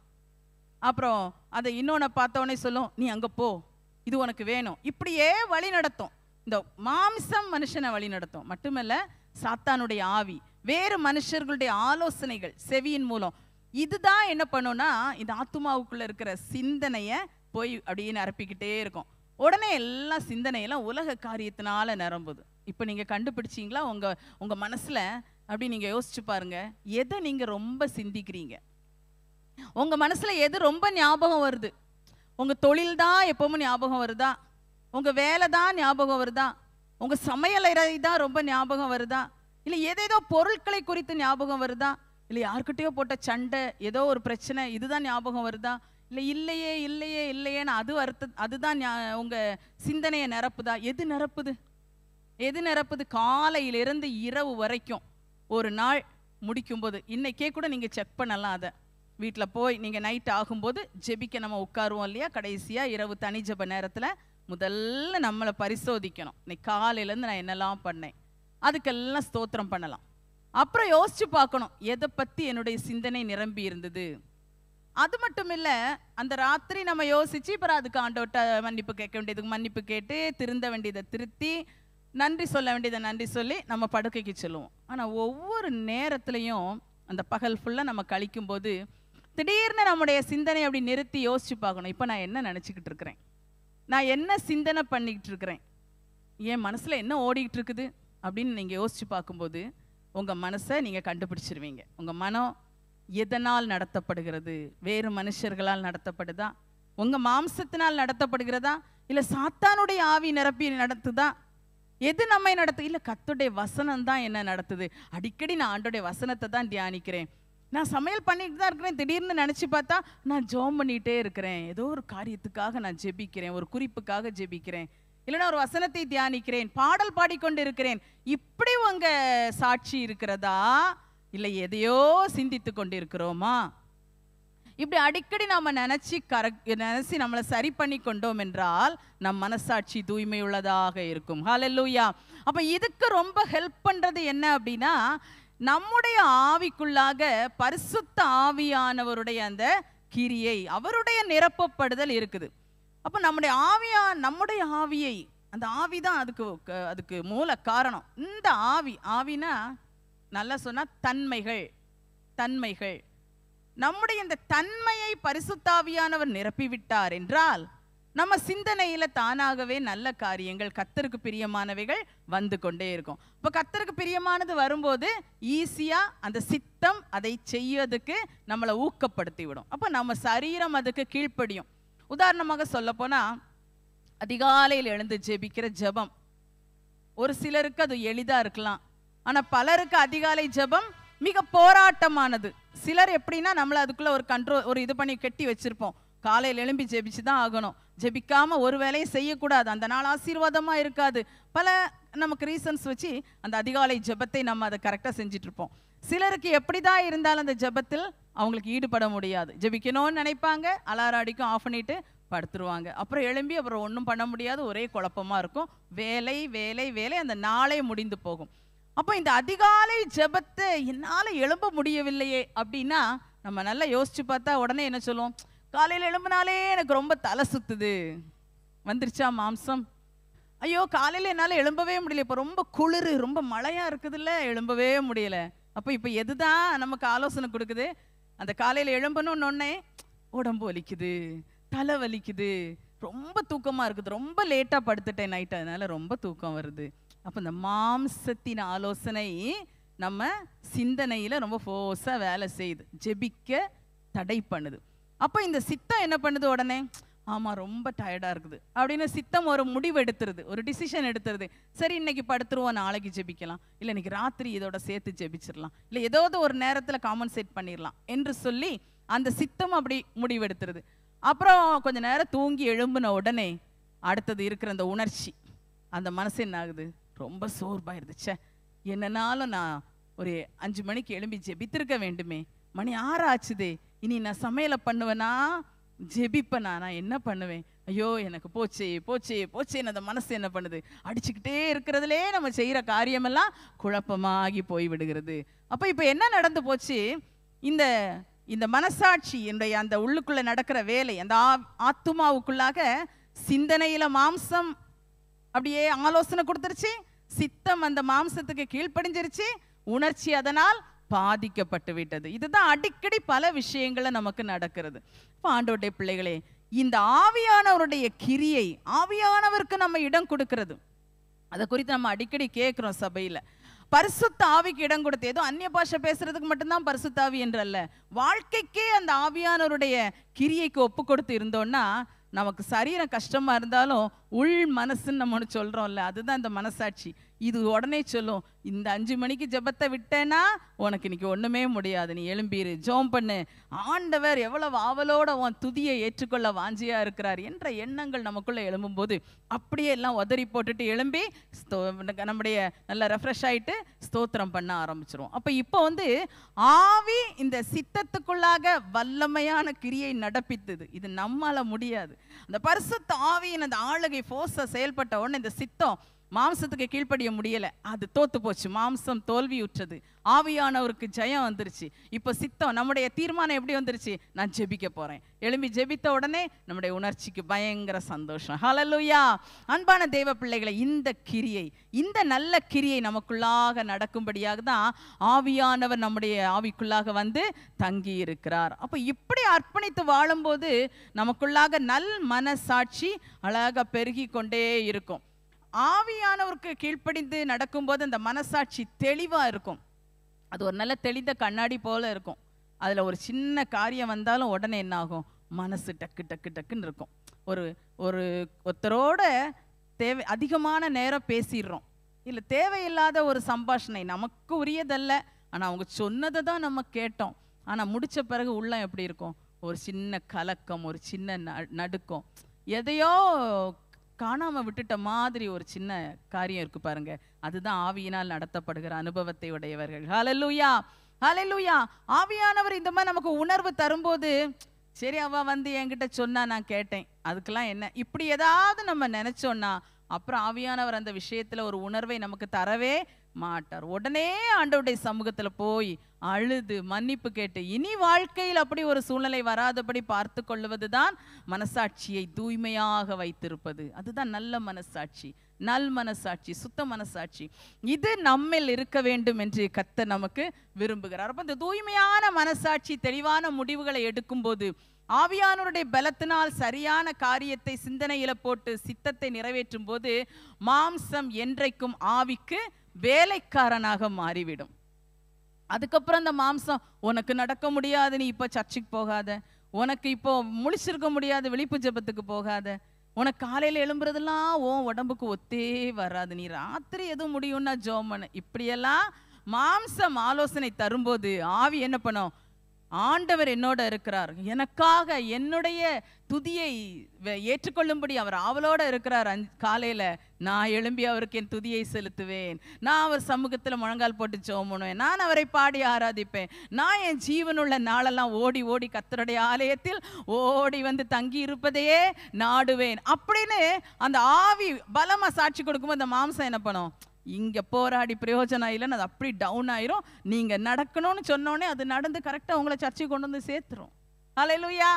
A: அப்புறம் அதை இன்னொன்று பார்த்த உடனே சொல்லும் நீ அங்கே போ இது உனக்கு வேணும் இப்படியே வழி நடத்தும் இந்த மாம்சம் மனுஷனை வழி நடத்தும் மட்டுமல்ல சாத்தானுடைய ஆவி வேறு மனுஷர்களுடைய ஆலோசனைகள் செவியின் மூலம் இதுதான் என்ன பண்ணும்னா இந்த ஆத்துமாவுக்குள்ள இருக்கிற சிந்தனையை போய் அப்படின்னு நிரப்பிக்கிட்டே இருக்கும் உடனே எல்லா சிந்தனையெல்லாம் உலக காரியத்தினால நிரம்புது இப்போ நீங்கள் கண்டுபிடிச்சிங்களா உங்கள் உங்கள் மனசில் அப்படி நீங்கள் யோசிச்சு பாருங்க எதை நீங்கள் ரொம்ப சிந்திக்கிறீங்க உங்கள் மனசில் எது ரொம்ப ஞாபகம் வருது உங்கள் தொழில் தான் எப்பவும் ஞாபகம் வருதா உங்கள் வேலை தான் ஞாபகம் வருதா உங்கள் சமையல் தான் ரொம்ப ஞாபகம் வருதா இல்லை ஏதேதோ பொருட்களை குறித்து ஞாபகம் வருதா இல்லை யார்கிட்டயோ போட்ட சண்டை ஏதோ ஒரு பிரச்சனை இதுதான் ஞாபகம் வருதா இல்லை இல்லையே இல்லையே இல்லையேன்னு அது அர்த்த அதுதான் உங்க சிந்தனையை நிரப்புதா எது நிரப்புது எது நிரப்புது காலையிலிருந்து இரவு வரைக்கும் ஒரு நாள் முடிக்கும்போது இன்னைக்கே கூட நீங்கள் செக் பண்ணலாம் அதை வீட்டில் போய் நீங்கள் நைட் ஆகும்போது ஜெபிக்க நம்ம உட்காருவோம் இல்லையா கடைசியாக இரவு தனி ஜப நேரத்தில் முதல்ல நம்மளை பரிசோதிக்கணும் இன்னைக்கு காலையிலேருந்து நான் என்னெல்லாம் பண்ணேன் அதுக்கெல்லாம் ஸ்தோத்திரம் பண்ணலாம் அப்புறம் யோசிச்சு பார்க்கணும் எதை பற்றி என்னுடைய சிந்தனை நிரம்பி இருந்தது அது மட்டும் இல்லை அந்த ராத்திரி நம்ம யோசிச்சு அப்புறம் அதுக்கு ஆண்டோட்ட மன்னிப்பு கேட்க வேண்டியதுக்கு மன்னிப்பு கேட்டு திருந்த வேண்டியதை திருத்தி நன்றி சொல்ல வேண்டியதை நன்றி சொல்லி நம்ம படுக்கைக்கு செல்லுவோம் ஆனால் ஒவ்வொரு நேரத்துலையும் அந்த பகல் ஃபுல்லாக நம்ம கழிக்கும்போது திடீர்னு நம்முடைய சிந்தனை அப்படி நிறுத்தி யோசிச்சு பார்க்கணும் இப்போ நான் என்ன நினச்சிக்கிட்டு இருக்கிறேன் நான் என்ன சிந்தனை பண்ணிக்கிட்டு இருக்கிறேன் என் மனசில் என்ன ஓடிக்கிட்டு இருக்குது அப்படின்னு நீங்கள் யோசிச்சு பார்க்கும்போது உங்கள் மனசை நீங்கள் கண்டுபிடிச்சிருவீங்க உங்கள் மனம் எதனால் நடத்தப்படுகிறது வேறு மனுஷர்களால் நடத்தப்படுதா உங்கள் மாம்சத்தினால் நடத்தப்படுகிறதா இல்லை சாத்தானுடைய ஆவி நிரப்பி நடத்துதா எது நம்மை நடத்து இல்லை கத்துடைய வசனம் தான் என்ன நடத்துது அடிக்கடி நான் ஆண்டுடைய வசனத்தை தான் தியானிக்கிறேன் நான் சமையல் பண்ணிட்டு தான் இருக்கிறேன் திடீர்னு நினச்சி பார்த்தா நான் ஜோம் பண்ணிகிட்டே இருக்கிறேன் ஏதோ ஒரு காரியத்துக்காக நான் ஜெபிக்கிறேன் ஒரு குறிப்புக்காக ஜெபிக்கிறேன் இல்லைன்னா ஒரு வசனத்தை தியானிக்கிறேன் பாடல் பாடிக்கொண்டு இருக்கிறேன் இப்படி உங்க சாட்சி இருக்கிறதா இல்லை எதையோ சிந்தித்து கொண்டு இருக்கிறோமா இப்படி அடிக்கடி நாம் நினச்சி கர நினச்சி நம்மளை சரி பண்ணி கொண்டோம் என்றால் நம் மனசாட்சி தூய்மை உள்ளதாக இருக்கும் லூயா அப்போ இதுக்கு ரொம்ப ஹெல்ப் பண்ணுறது என்ன அப்படின்னா நம்முடைய ஆவிக்குள்ளாக பரிசுத்த ஆவியானவருடைய அந்த கிரியை அவருடைய நிரப்பப்படுதல் இருக்குது அப்போ நம்முடைய ஆவியா நம்முடைய ஆவியை அந்த ஆவி தான் அதுக்கு அதுக்கு மூல காரணம் இந்த ஆவி ஆவினா நல்லா சொன்னால் தன்மைகள் தன்மைகள் நம்முடைய இந்த தன்மையை பரிசுத்தாவியானவர் நிரப்பிவிட்டார் என்றால் நம்ம சிந்தனையில் தானாகவே நல்ல காரியங்கள் கத்தருக்கு பிரியமானவைகள் வந்து கொண்டே இருக்கும் இப்போ கத்தருக்கு பிரியமானது வரும்போது ஈஸியாக அந்த சித்தம் அதை செய்வதுக்கு நம்மளை ஊக்கப்படுத்தி விடும் அப்போ நம்ம சரீரம் அதுக்கு கீழ்ப்படியும் உதாரணமாக சொல்ல போனா அதிகாலையில் எழுந்து ஜெபிக்கிற ஜபம் ஒரு சிலருக்கு அது எளிதாக இருக்கலாம் ஆனால் பலருக்கு அதிகாலை ஜபம் மிக போராட்டமானது சிலர் எப்படின்னா நம்மளை அதுக்குள்ளே ஒரு கண்ட்ரோல் ஒரு இது பண்ணி கெட்டி வச்சுருப்போம் காலையில் எழும்பி ஜெபிச்சு தான் ஆகணும் ஜெபிக்காமல் ஒரு வேலையும் செய்யக்கூடாது அந்த நாள் ஆசீர்வாதமாக இருக்காது பல நமக்கு ரீசன்ஸ் வச்சு அந்த அதிகாலை ஜபத்தை நம்ம அதை கரெக்டாக செஞ்சிட்ருப்போம் சிலருக்கு எப்படி தான் இருந்தாலும் அந்த ஜபத்தில் அவங்களுக்கு ஈடுபட முடியாது ஜெபிக்கணும்னு நினைப்பாங்க அலாரம் அடிக்கும் ஆஃப் பண்ணிட்டு படுத்துருவாங்க அப்புறம் எழும்பி அப்புறம் ஒன்றும் பண்ண முடியாது ஒரே குழப்பமாக இருக்கும் வேலை வேலை வேலை அந்த நாளே முடிந்து போகும் அப்போ இந்த அதிகாலை ஜபத்தை என்னால் எழும்ப முடியவில்லையே அப்படின்னா நம்ம நல்லா யோசிச்சு பார்த்தா உடனே என்ன சொல்லுவோம் காலையில் எழும்பினாலே எனக்கு ரொம்ப தலை சுத்துது வந்துருச்சா மாம்சம் ஐயோ காலையில் என்னால் எழும்பவே முடியல இப்போ ரொம்ப குளிர் ரொம்ப மழையாக இருக்குதுல்ல எழும்பவே முடியல அப்போ இப்போ எதுதான் நமக்கு ஆலோசனை கொடுக்குது அந்த காலையில் எழும்பணும்னு உடம்பு வலிக்குது தலை வலிக்குது ரொம்ப தூக்கமாக இருக்குது ரொம்ப லேட்டாக படுத்துட்டேன் நைட் அதனால் ரொம்ப தூக்கம் வருது அப்போ இந்த மாம்சத்தின் ஆலோசனை நம்ம சிந்தனையில் ரொம்ப ஃபோர்ஸாக வேலை செய்யுது ஜெபிக்க தடை பண்ணுது அப்போ இந்த சித்தம் என்ன பண்ணுது உடனே ஆமாம் ரொம்ப டயர்டாக இருக்குது அப்படின்னு சித்தம் ஒரு முடிவு எடுத்துருது ஒரு டிசிஷன் எடுத்துருது சரி இன்னைக்கு படுத்துருவோம் நாளைக்கு ஜெபிக்கலாம் இல்லை இன்னைக்கு ராத்திரி இதோட சேர்த்து ஜெபிச்சிடலாம் இல்லை ஏதாவது ஒரு நேரத்தில் காமன்சேட் பண்ணிடலாம் என்று சொல்லி அந்த சித்தம் அப்படி முடிவு எடுத்துருது அப்புறம் கொஞ்ச நேரம் தூங்கி எழும்புன உடனே அடுத்தது இருக்கிற அந்த உணர்ச்சி அந்த மனசு என்ன ஆகுது ரொம்ப சோர்வாயிருந்துச்சே என்னன்னாலும் நான் ஒரு அஞ்சு மணிக்கு எழும்பி ஜெபித்திருக்க வேண்டுமே மணி ஆறாச்சுதே இனி நான் சமையலை பண்ணுவேன்னா ஜெபிப்பேன் நான் என்ன பண்ணுவேன் ஐயோ எனக்கு போச்சே போச்சே போச்சே அந்த மனசு என்ன பண்ணுது அடிச்சுக்கிட்டே இருக்கிறதுலே நம்ம செய்கிற காரியமெல்லாம் குழப்பமாகி போய் விடுகிறது அப்போ இப்போ என்ன நடந்து போச்சு இந்த இந்த மனசாட்சி என்னுடைய அந்த உள்ளுக்குள்ளே நடக்கிற வேலை அந்த ஆ ஆத்துமாவுக்குள்ளாக சிந்தனையில் மாம்சம் அப்படியே ஆலோசனை கொடுத்துருச்சு சித்தம் அந்த மாம்சத்துக்கு கீழ்ப்படிஞ்சிருச்சு உணர்ச்சி அதனால் பாதிக்கப்பட்டு விட்டது இதுதான் அடிக்கடி பல விஷயங்களை நமக்கு நடக்கிறது பாண்டோடைய பிள்ளைகளே இந்த ஆவியானவருடைய கிரியை ஆவியானவருக்கு நம்ம இடம் கொடுக்கறது அதை குறித்து நம்ம அடிக்கடி கேட்குறோம் சபையில் பரிசுத்த ஆவிக்கு இடம் கொடுத்து ஏதோ அந்நிய பாஷை பேசுறதுக்கு மட்டும்தான் பரிசுத்தாவி என்றல்ல வாழ்க்கைக்கே அந்த ஆவியானவருடைய கிரியைக்கு ஒப்பு கொடுத்து இருந்தோம்னா நமக்கு சரீரம் கஷ்டமாக இருந்தாலும் உள் மனசுன்னு நம்ம ஒன்று சொல்கிறோம்ல அதுதான் இந்த மனசாட்சி இது உடனே சொல்லும் இந்த அஞ்சு மணிக்கு ஜெபத்தை விட்டேன்னா உனக்கு இன்னைக்கு ஒண்ணுமே முடியாது நீ எழும்பிரு ஜோம் பண்ணு ஆண்டவர் எவ்வளவு ஆவலோட உன் துதியை ஏற்றுக்கொள்ள வாஞ்சியா இருக்கிறார் என்ற எண்ணங்கள் நமக்குள்ள எழும்பும் போது அப்படியே எல்லாம் உதறி போட்டுட்டு எழும்பி நம்முடைய நல்லா ரெஃப்ரெஷ் ஆயிட்டு ஸ்தோத்திரம் பண்ண ஆரம்பிச்சிருவோம் அப்ப இப்போ வந்து ஆவி இந்த சித்தத்துக்குள்ளாக வல்லமையான கிரியை நடப்பித்தது இது நம்மால முடியாது அந்த பரிசுத்த ஆவியின் அந்த ஆளுகை ஃபோர்ஸை செயல்பட்ட உடனே இந்த சித்தம் மாம்சத்துக்கு கீழ்ப்படிய முடியலை அது தோத்து போச்சு மாம்சம் தோல்வியுற்றது ஆவியானவருக்கு ஜெயம் வந்துருச்சு இப்போ சித்தம் நம்முடைய தீர்மானம் எப்படி வந்துருச்சு நான் ஜெபிக்க போகிறேன் எழும்பி ஜெபித்த உடனே நம்முடைய உணர்ச்சிக்கு பயங்கர சந்தோஷம் ஹலலுயா அன்பான தெய்வ பிள்ளைகளை இந்த கிரியை இந்த நல்ல கிரியை நமக்குள்ளாக நடக்கும்படியாக தான் ஆவியானவர் நம்முடைய ஆவிக்குள்ளாக வந்து தங்கி இருக்கிறார் அப்போ இப்படி அர்ப்பணித்து வாழும்போது நமக்குள்ளாக நல் மனசாட்சி அழகாக பெருகி கொண்டே இருக்கும் ஆவியானவருக்கு கீழ்ப்படிந்து நடக்கும்போது அந்த மனசாட்சி தெளிவாக இருக்கும் அது ஒரு நல்ல தெளிந்த கண்ணாடி போல் இருக்கும் அதில் ஒரு சின்ன காரியம் வந்தாலும் உடனே என்ன ஆகும் மனசு டக்கு டக்கு டக்குன்னு இருக்கும் ஒரு ஒரு ஒருத்தரோட தேவை அதிகமான நேரம் பேசிடுறோம் இல்லை தேவையில்லாத ஒரு சம்பாஷணை நமக்கு உரியதல்ல ஆனால் அவங்க சொன்னதை தான் நம்ம கேட்டோம் ஆனால் முடித்த பிறகு உள்ளம் எப்படி இருக்கும் ஒரு சின்ன கலக்கம் ஒரு சின்ன நடுக்கம் எதையோ காணாமல் விட்டுட்ட மாதிரி ஒரு சின்ன காரியம் இருக்கு பாருங்க அதுதான் ஆவியினால் நடத்தப்படுகிற அனுபவத்தை உடையவர்கள் ஹலலூயா ஹலலூயா ஆவியானவர் இந்த மாதிரி நமக்கு உணர்வு தரும்போது சரி அவ வந்து என்கிட்ட சொன்னா நான் கேட்டேன் அதுக்கெல்லாம் என்ன இப்படி ஏதாவது நம்ம நினைச்சோம்னா அப்புறம் ஆவியானவர் அந்த விஷயத்துல ஒரு உணர்வை நமக்கு தரவே மாட்டார் உடனே ஆண்டவுடைய சமூகத்தில் போய் அழுது மன்னிப்பு கேட்டு இனி வாழ்க்கையில் அப்படி ஒரு சூழ்நிலை வராதபடி பார்த்து கொள்வது தான் மனசாட்சியை தூய்மையாக வைத்திருப்பது அதுதான் நல்ல மனசாட்சி நல் மனசாட்சி சுத்த மனசாட்சி இது நம்மில் இருக்க வேண்டும் என்று கத்த நமக்கு விரும்புகிறார் அப்போ இந்த தூய்மையான மனசாட்சி தெளிவான முடிவுகளை எடுக்கும்போது ஆவியானோருடைய பலத்தினால் சரியான காரியத்தை சிந்தனையில போட்டு சித்தத்தை நிறைவேற்றும் போது மாம்சம் என்றைக்கும் ஆவிக்கு வேலைக்காரனாக மாறிவிடும் அதுக்கப்புறம் அந்த மாம்சம் உனக்கு நடக்க முடியாது நீ இப்போ சர்ச்சுக்கு போகாத உனக்கு இப்போ முழிச்சிருக்க முடியாது விழிப்பு ஜபத்துக்கு போகாத உனக்கு காலையில் எழும்புறதுலாம் ஓ உடம்புக்கு ஒத்தே வராது நீ ராத்திரி எதுவும் முடியும்னா ஜோமனு இப்படியெல்லாம் மாம்சம் ஆலோசனை தரும்போது ஆவி என்ன பண்ணும் ஆண்டவர் என்னோட இருக்கிறார் எனக்காக என்னுடைய துதியை ஏற்றுக்கொள்ளும்படி அவர் ஆவலோடு இருக்கிறார் அஞ் காலையில் நான் எழும்பி அவருக்கு என் துதியை செலுத்துவேன் நான் அவர் சமூகத்தில் முழங்கால் போட்டு சோமணுவேன் நான் அவரை பாடி ஆராதிப்பேன் நான் என் ஜீவனுள்ள நாளெல்லாம் ஓடி ஓடி கத்தருடைய ஆலயத்தில் ஓடி வந்து தங்கி இருப்பதையே நாடுவேன் அப்படின்னு அந்த ஆவி பலமாக சாட்சி கொடுக்கும்போது அந்த மாம்சம் என்ன பண்ணும் இங்கே போராடி பிரயோஜனம் இல்லைன்னு அது அப்படி டவுன் ஆயிரும் நீங்கள் நடக்கணும்னு சொன்னோடனே அது நடந்து கரெக்டாக உங்களை சர்ச்சை கொண்டு வந்து சேர்த்துரும் ஹலெலுயா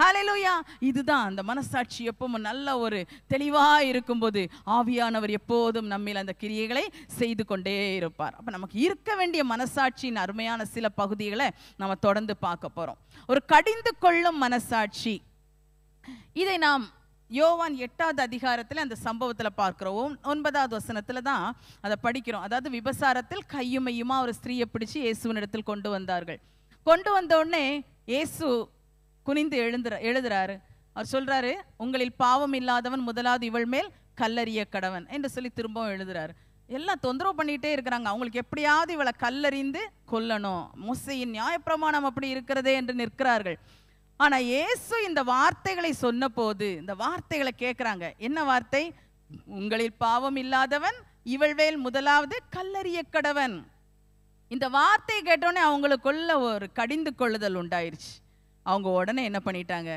A: ஹலெலுயா இதுதான் அந்த மனசாட்சி எப்பவும் நல்ல ஒரு இருக்கும் இருக்கும்போது ஆவியானவர் எப்போதும் நம்ம அந்த கிரியைகளை செய்து கொண்டே இருப்பார் அப்ப நமக்கு இருக்க வேண்டிய மனசாட்சியின் அருமையான சில பகுதிகளை நம்ம தொடர்ந்து பார்க்க போறோம் ஒரு கடிந்து கொள்ளும் மனசாட்சி இதை நாம் யோவான் எட்டாவது அதிகாரத்தில் அந்த சம்பவத்தில் பார்க்குறோம் ஒன்பதாவது வசனத்தில் தான் அதை படிக்கிறோம் அதாவது விபசாரத்தில் கையுமையுமா ஒரு ஸ்திரீயை பிடிச்சு இயேசுவனிடத்தில் இடத்தில் கொண்டு வந்தார்கள் கொண்டு வந்த உடனே இயேசு குனிந்து எழுந்துற எழுதுறாரு அவர் சொல்றாரு உங்களில் பாவம் இல்லாதவன் முதலாவது இவள் மேல் கல்லறிய கடவன் என்று சொல்லி திரும்பவும் எழுதுறாரு எல்லாம் தொந்தரவு பண்ணிகிட்டே இருக்கிறாங்க அவங்களுக்கு எப்படியாவது இவளை கல்லறிந்து கொல்லணும் முசையின் நியாயப்பிரமாணம் அப்படி இருக்கிறதே என்று நிற்கிறார்கள் ஆனா இயேசு இந்த வார்த்தைகளை சொன்ன போது இந்த வார்த்தைகளை கேட்கிறாங்க என்ன வார்த்தை உங்களில் பாவம் இல்லாதவன் இவள் வேல் முதலாவது கல்லறிய கடவன் இந்த வார்த்தை கேட்டோடனே அவங்களுக்குள்ள ஒரு கடிந்து கொள்ளுதல் உண்டாயிருச்சு அவங்க உடனே என்ன பண்ணிட்டாங்க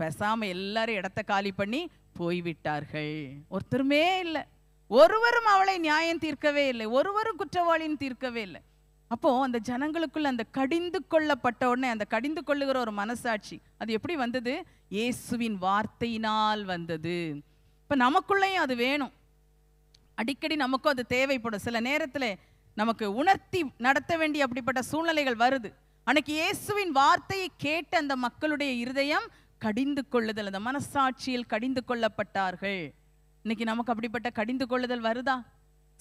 A: பேசாம எல்லாரும் இடத்த காலி பண்ணி போய்விட்டார்கள் ஒருத்தருமே இல்லை ஒருவரும் அவளை நியாயம் தீர்க்கவே இல்லை ஒருவரும் குற்றவாளின்னு தீர்க்கவே இல்லை அப்போது அந்த ஜனங்களுக்குள்ள அந்த கடிந்து கொள்ளப்பட்ட உடனே அந்த கடிந்து கொள்ளுகிற ஒரு மனசாட்சி அது எப்படி வந்தது இயேசுவின் வார்த்தையினால் வந்தது இப்போ நமக்குள்ளேயும் அது வேணும் அடிக்கடி நமக்கும் அது தேவைப்படும் சில நேரத்தில் நமக்கு உணர்த்தி நடத்த வேண்டிய அப்படிப்பட்ட சூழ்நிலைகள் வருது அன்னைக்கு இயேசுவின் வார்த்தையை கேட்ட அந்த மக்களுடைய இருதயம் கடிந்து கொள்ளுதல் அந்த மனசாட்சியில் கடிந்து கொள்ளப்பட்டார்கள் இன்னைக்கு நமக்கு அப்படிப்பட்ட கடிந்து கொள்ளுதல் வருதா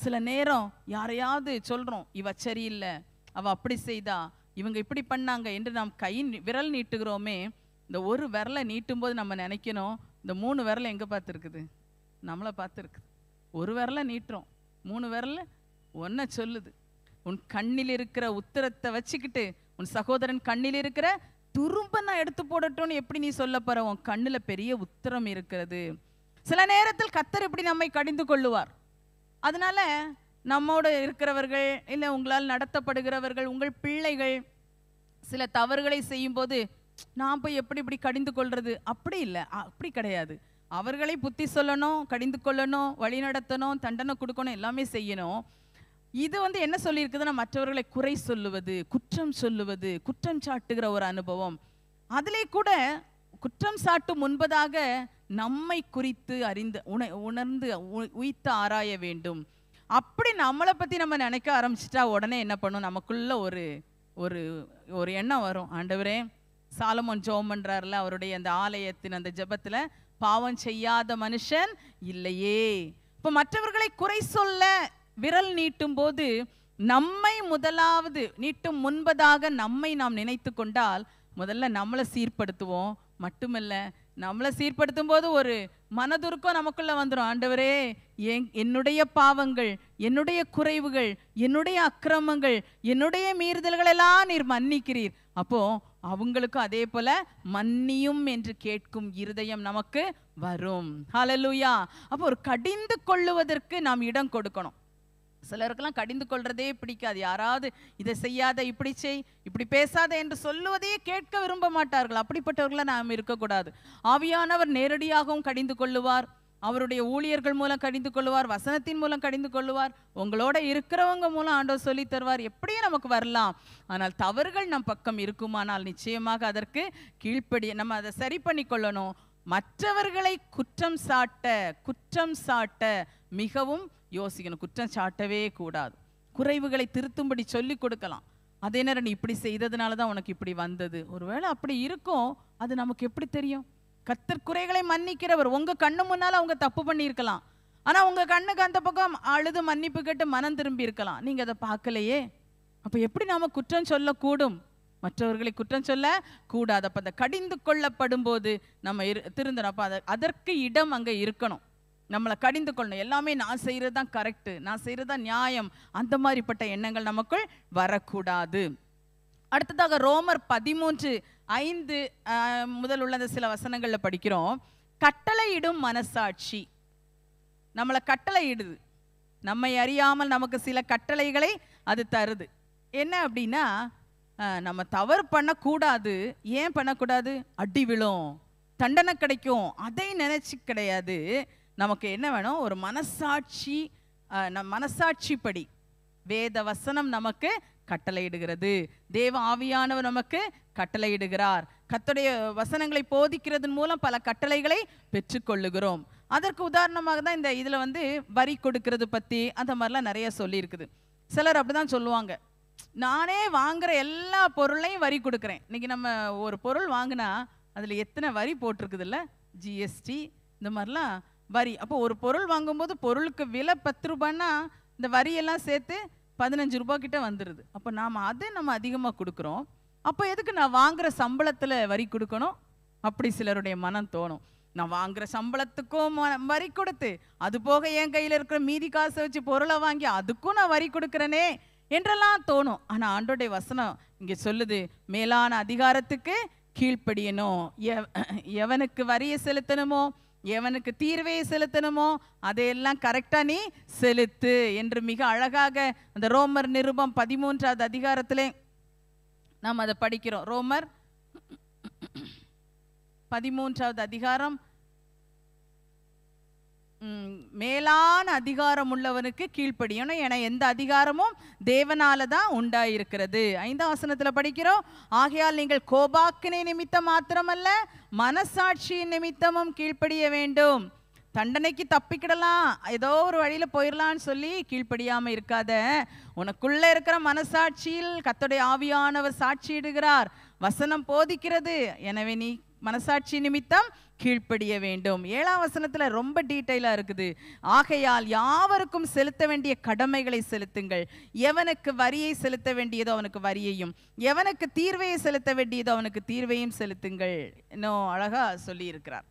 A: சில நேரம் யாரையாவது சொல்றோம் இவ சரியில்லை அவ அப்படி செய்தா இவங்க இப்படி பண்ணாங்க என்று நாம் கை விரல் நீட்டுகிறோமே இந்த ஒரு விரலை நீட்டும் போது நம்ம நினைக்கணும் இந்த மூணு விரலை எங்க பார்த்துருக்குது நம்மளை பார்த்துருக்குது ஒரு விரலை நீட்டுறோம் மூணு விரலை ஒன்ன சொல்லுது உன் கண்ணில் இருக்கிற உத்தரத்தை வச்சுக்கிட்டு உன் சகோதரன் கண்ணில் இருக்கிற துரும்ப நான் எடுத்து போடட்டும்னு எப்படி நீ சொல்ல போற உன் கண்ணில் பெரிய உத்தரம் இருக்கிறது சில நேரத்தில் கத்தர் இப்படி நம்மை கடிந்து கொள்ளுவார் அதனால நம்மோடு இருக்கிறவர்கள் இல்லை உங்களால் நடத்தப்படுகிறவர்கள் உங்கள் பிள்ளைகள் சில தவறுகளை செய்யும்போது நான் போய் எப்படி இப்படி கடிந்து கொள்வது அப்படி இல்லை அப்படி கிடையாது அவர்களை புத்தி சொல்லணும் கடிந்து கொள்ளணும் வழி நடத்தணும் தண்டனை கொடுக்கணும் எல்லாமே செய்யணும் இது வந்து என்ன சொல்லியிருக்குதுன்னா மற்றவர்களை குறை சொல்லுவது குற்றம் சொல்லுவது குற்றம் சாட்டுகிற ஒரு அனுபவம் அதிலே கூட குற்றம் சாட்டும் முன்பதாக நம்மை குறித்து அறிந்து உண உணர்ந்து உயித்து ஆராய வேண்டும் அப்படி நம்மளை பற்றி நம்ம நினைக்க ஆரம்பிச்சிட்டா உடனே என்ன பண்ணும் நமக்குள்ள ஒரு ஒரு ஒரு எண்ணம் வரும் ஆண்டவரே சாலமோன் ஜோம் பண்ணுறாருல அவருடைய அந்த ஆலயத்தின் அந்த ஜபத்தில் பாவம் செய்யாத மனுஷன் இல்லையே இப்போ மற்றவர்களை குறை சொல்ல விரல் நீட்டும் போது நம்மை முதலாவது நீட்டும் முன்பதாக நம்மை நாம் நினைத்து கொண்டால் முதல்ல நம்மளை சீர்படுத்துவோம் மட்டுமல்ல நம்மளை சீர்படுத்தும் போது ஒரு மனதுருக்கம் நமக்குள்ள வந்துடும் ஆண்டவரே என் என்னுடைய பாவங்கள் என்னுடைய குறைவுகள் என்னுடைய அக்கிரமங்கள் என்னுடைய மீறுதல்கள் எல்லாம் நீர் மன்னிக்கிறீர் அப்போ அவங்களுக்கும் அதே போல மன்னியும் என்று கேட்கும் இருதயம் நமக்கு வரும் ஹலலூயா அப்போ ஒரு கடிந்து கொள்ளுவதற்கு நாம் இடம் கொடுக்கணும் சிலருக்கெல்லாம் கடிந்து கொள்றதே பிடிக்காது யாராவது இதை செய்யாத இப்படி செய் இப்படி பேசாத என்று சொல்லுவதையே கேட்க விரும்ப மாட்டார்கள் அப்படிப்பட்டவர்களை நாம் இருக்கக்கூடாது ஆவியானவர் நேரடியாகவும் கடிந்து கொள்ளுவார் அவருடைய ஊழியர்கள் மூலம் கடிந்து கொள்வார் வசனத்தின் மூலம் கடிந்து கொள்ளுவார் உங்களோட இருக்கிறவங்க மூலம் ஆண்டவர் சொல்லி தருவார் எப்படியும் நமக்கு வரலாம் ஆனால் தவறுகள் நம் பக்கம் இருக்குமானால் நிச்சயமாக அதற்கு கீழ்ப்படி நம்ம அதை சரி பண்ணி கொள்ளணும் மற்றவர்களை குற்றம் சாட்ட குற்றம் சாட்ட மிகவும் யோசிக்கணும் குற்றம் சாட்டவே கூடாது குறைவுகளை திருத்தும்படி சொல்லி கொடுக்கலாம் அதே நேரம் நீ இப்படி செய்ததுனால தான் உனக்கு இப்படி வந்தது ஒருவேளை அப்படி இருக்கும் அது நமக்கு எப்படி தெரியும் கத்தர் குறைகளை மன்னிக்கிறவர் உங்கள் கண்ணு முன்னால் அவங்க தப்பு பண்ணியிருக்கலாம் ஆனால் உங்கள் கண்ணுக்கு அந்த பக்கம் அழுது மன்னிப்பு கேட்டு மனம் திரும்பி இருக்கலாம் நீங்கள் அதை பார்க்கலையே அப்போ எப்படி நாம் குற்றம் சொல்லக்கூடும் மற்றவர்களை குற்றம் சொல்ல கூடாது அப்போ அந்த கடிந்து கொள்ளப்படும் போது நம்ம இரு திருந்தணும் அப்போ அதற்கு இடம் அங்கே இருக்கணும் நம்மளை கடிந்து கொள்ளணும் எல்லாமே நான் செய்கிறது தான் கரெக்டு நான் செய்கிறது தான் நியாயம் அந்த மாதிரிப்பட்ட எண்ணங்கள் நமக்குள் வரக்கூடாது அடுத்ததாக ரோமர் பதிமூன்று ஐந்து முதல் உள்ள அந்த சில வசனங்களில் படிக்கிறோம் கட்டளையிடும் மனசாட்சி நம்மளை கட்டளையிடுது நம்மை அறியாமல் நமக்கு சில கட்டளைகளை அது தருது என்ன அப்படின்னா நம்ம தவறு பண்ணக்கூடாது ஏன் பண்ணக்கூடாது அடி விழும் தண்டனை கிடைக்கும் அதை நினச்சி கிடையாது நமக்கு என்ன வேணும் ஒரு மனசாட்சி மனசாட்சி படி வேத வசனம் நமக்கு கட்டளையிடுகிறது தேவ ஆவியானவர் நமக்கு கட்டளையிடுகிறார் கத்துடைய வசனங்களை போதிக்கிறதன் மூலம் பல கட்டளைகளை பெற்றுக்கொள்ளுகிறோம் அதற்கு உதாரணமாக தான் இந்த இதில் வந்து வரி கொடுக்கறது பற்றி அந்த மாதிரிலாம் நிறைய சொல்லியிருக்குது சிலர் அப்படிதான் சொல்லுவாங்க நானே வாங்குற எல்லா பொருளையும் வரி கொடுக்குறேன் இன்னைக்கு நம்ம ஒரு பொருள் வாங்கினா அதில் எத்தனை வரி போட்டிருக்குதுல்ல ஜிஎஸ்டி இந்த மாதிரிலாம் வரி அப்போ ஒரு பொருள் வாங்கும்போது பொருளுக்கு விலை பத்து ரூபான்னா இந்த வரியெல்லாம் சேர்த்து பதினஞ்சு ரூபா கிட்ட வந்துடுது அப்போ நாம் அதை நம்ம அதிகமாக கொடுக்குறோம் அப்போ எதுக்கு நான் வாங்குகிற சம்பளத்தில் வரி கொடுக்கணும் அப்படி சிலருடைய மனம் தோணும் நான் வாங்குகிற சம்பளத்துக்கும் வரி கொடுத்து அது போக என் கையில் இருக்கிற மீதி காசை வச்சு பொருளை வாங்கி அதுக்கும் நான் வரி கொடுக்குறேனே என்றெல்லாம் தோணும் ஆனால் ஆண்டோடைய வசனம் இங்கே சொல்லுது மேலான அதிகாரத்துக்கு கீழ்ப்படியணும் எவனுக்கு வரியை செலுத்தணுமோ எவனுக்கு தீர்வை செலுத்தணுமோ அதையெல்லாம் கரெக்டாக நீ செலுத்து என்று மிக அழகாக அந்த ரோமர் நிருபம் பதிமூன்றாவது அதிகாரத்திலே நாம் அதை படிக்கிறோம் ரோமர் பதிமூன்றாவது அதிகாரம் மேலான அதிகாரம் உள்ளவனுக்கு கீழ்ப்படியணும் என எந்த அதிகாரமும் தேவனால தான் உண்டாயிருக்கிறது ஐந்தாம் வசனத்தில் படிக்கிறோம் ஆகையால் நீங்கள் கோபாக்கினை நிமித்தம் மாத்திரமல்ல மனசாட்சி நிமித்தமும் கீழ்ப்படிய வேண்டும் தண்டனைக்கு தப்பிக்கிடலாம் ஏதோ ஒரு வழியில் போயிடலான்னு சொல்லி கீழ்ப்படியாமல் இருக்காத உனக்குள்ளே இருக்கிற மனசாட்சியில் கத்தோடைய ஆவியானவர் சாட்சியிடுகிறார் வசனம் போதிக்கிறது எனவே நீ மனசாட்சி நிமித்தம் கீழ்ப்படிய வேண்டும் ஏழாம் வசனத்தில் ரொம்ப டீட்டெயிலாக இருக்குது ஆகையால் யாவருக்கும் செலுத்த வேண்டிய கடமைகளை செலுத்துங்கள் எவனுக்கு வரியை செலுத்த வேண்டியதோ அவனுக்கு வரியையும் எவனுக்கு தீர்வையை செலுத்த வேண்டியதோ அவனுக்கு தீர்வையும் செலுத்துங்கள் இன்னும் அழகாக சொல்லியிருக்கிறார்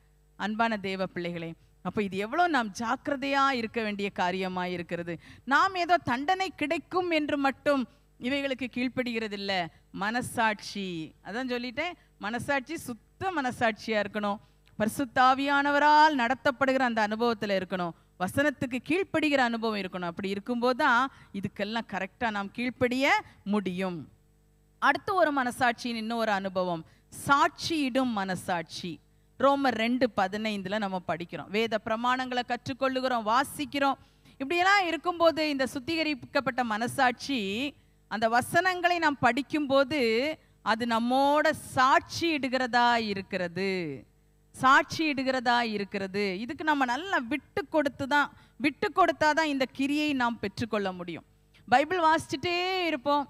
A: அன்பான தேவ பிள்ளைகளே அப்போ இது எவ்வளோ நாம் ஜாக்கிரதையாக இருக்க வேண்டிய காரியமாக இருக்கிறது நாம் ஏதோ தண்டனை கிடைக்கும் என்று மட்டும் இவைகளுக்கு இல்லை மனசாட்சி அதான் சொல்லிட்டேன் மனசாட்சி சுத்த மனசாட்சியாக இருக்கணும் பரிசுத்தாவியானவரால் நடத்தப்படுகிற அந்த அனுபவத்தில் இருக்கணும் வசனத்துக்கு கீழ்ப்படுகிற அனுபவம் இருக்கணும் அப்படி இருக்கும்போது தான் இதுக்கெல்லாம் கரெக்டாக நாம் கீழ்ப்படிய முடியும் அடுத்து ஒரு மனசாட்சியின் இன்னொரு அனுபவம் சாட்சியிடும் மனசாட்சி ரோமர் ரெண்டு பதினைந்தில் நம்ம படிக்கிறோம் வேத பிரமாணங்களை கற்றுக்கொள்ளுகிறோம் வாசிக்கிறோம் இப்படியெல்லாம் இருக்கும்போது இந்த சுத்திகரிக்கப்பட்ட மனசாட்சி அந்த வசனங்களை நாம் படிக்கும்போது அது நம்மோட சாட்சி இடுகிறதா இருக்கிறது சாட்சி இடுகிறதா இருக்கிறது இதுக்கு நம்ம நல்லா விட்டு கொடுத்து தான் விட்டு கொடுத்தா தான் இந்த கிரியை நாம் பெற்றுக்கொள்ள முடியும் பைபிள் வாசிச்சுட்டே இருப்போம்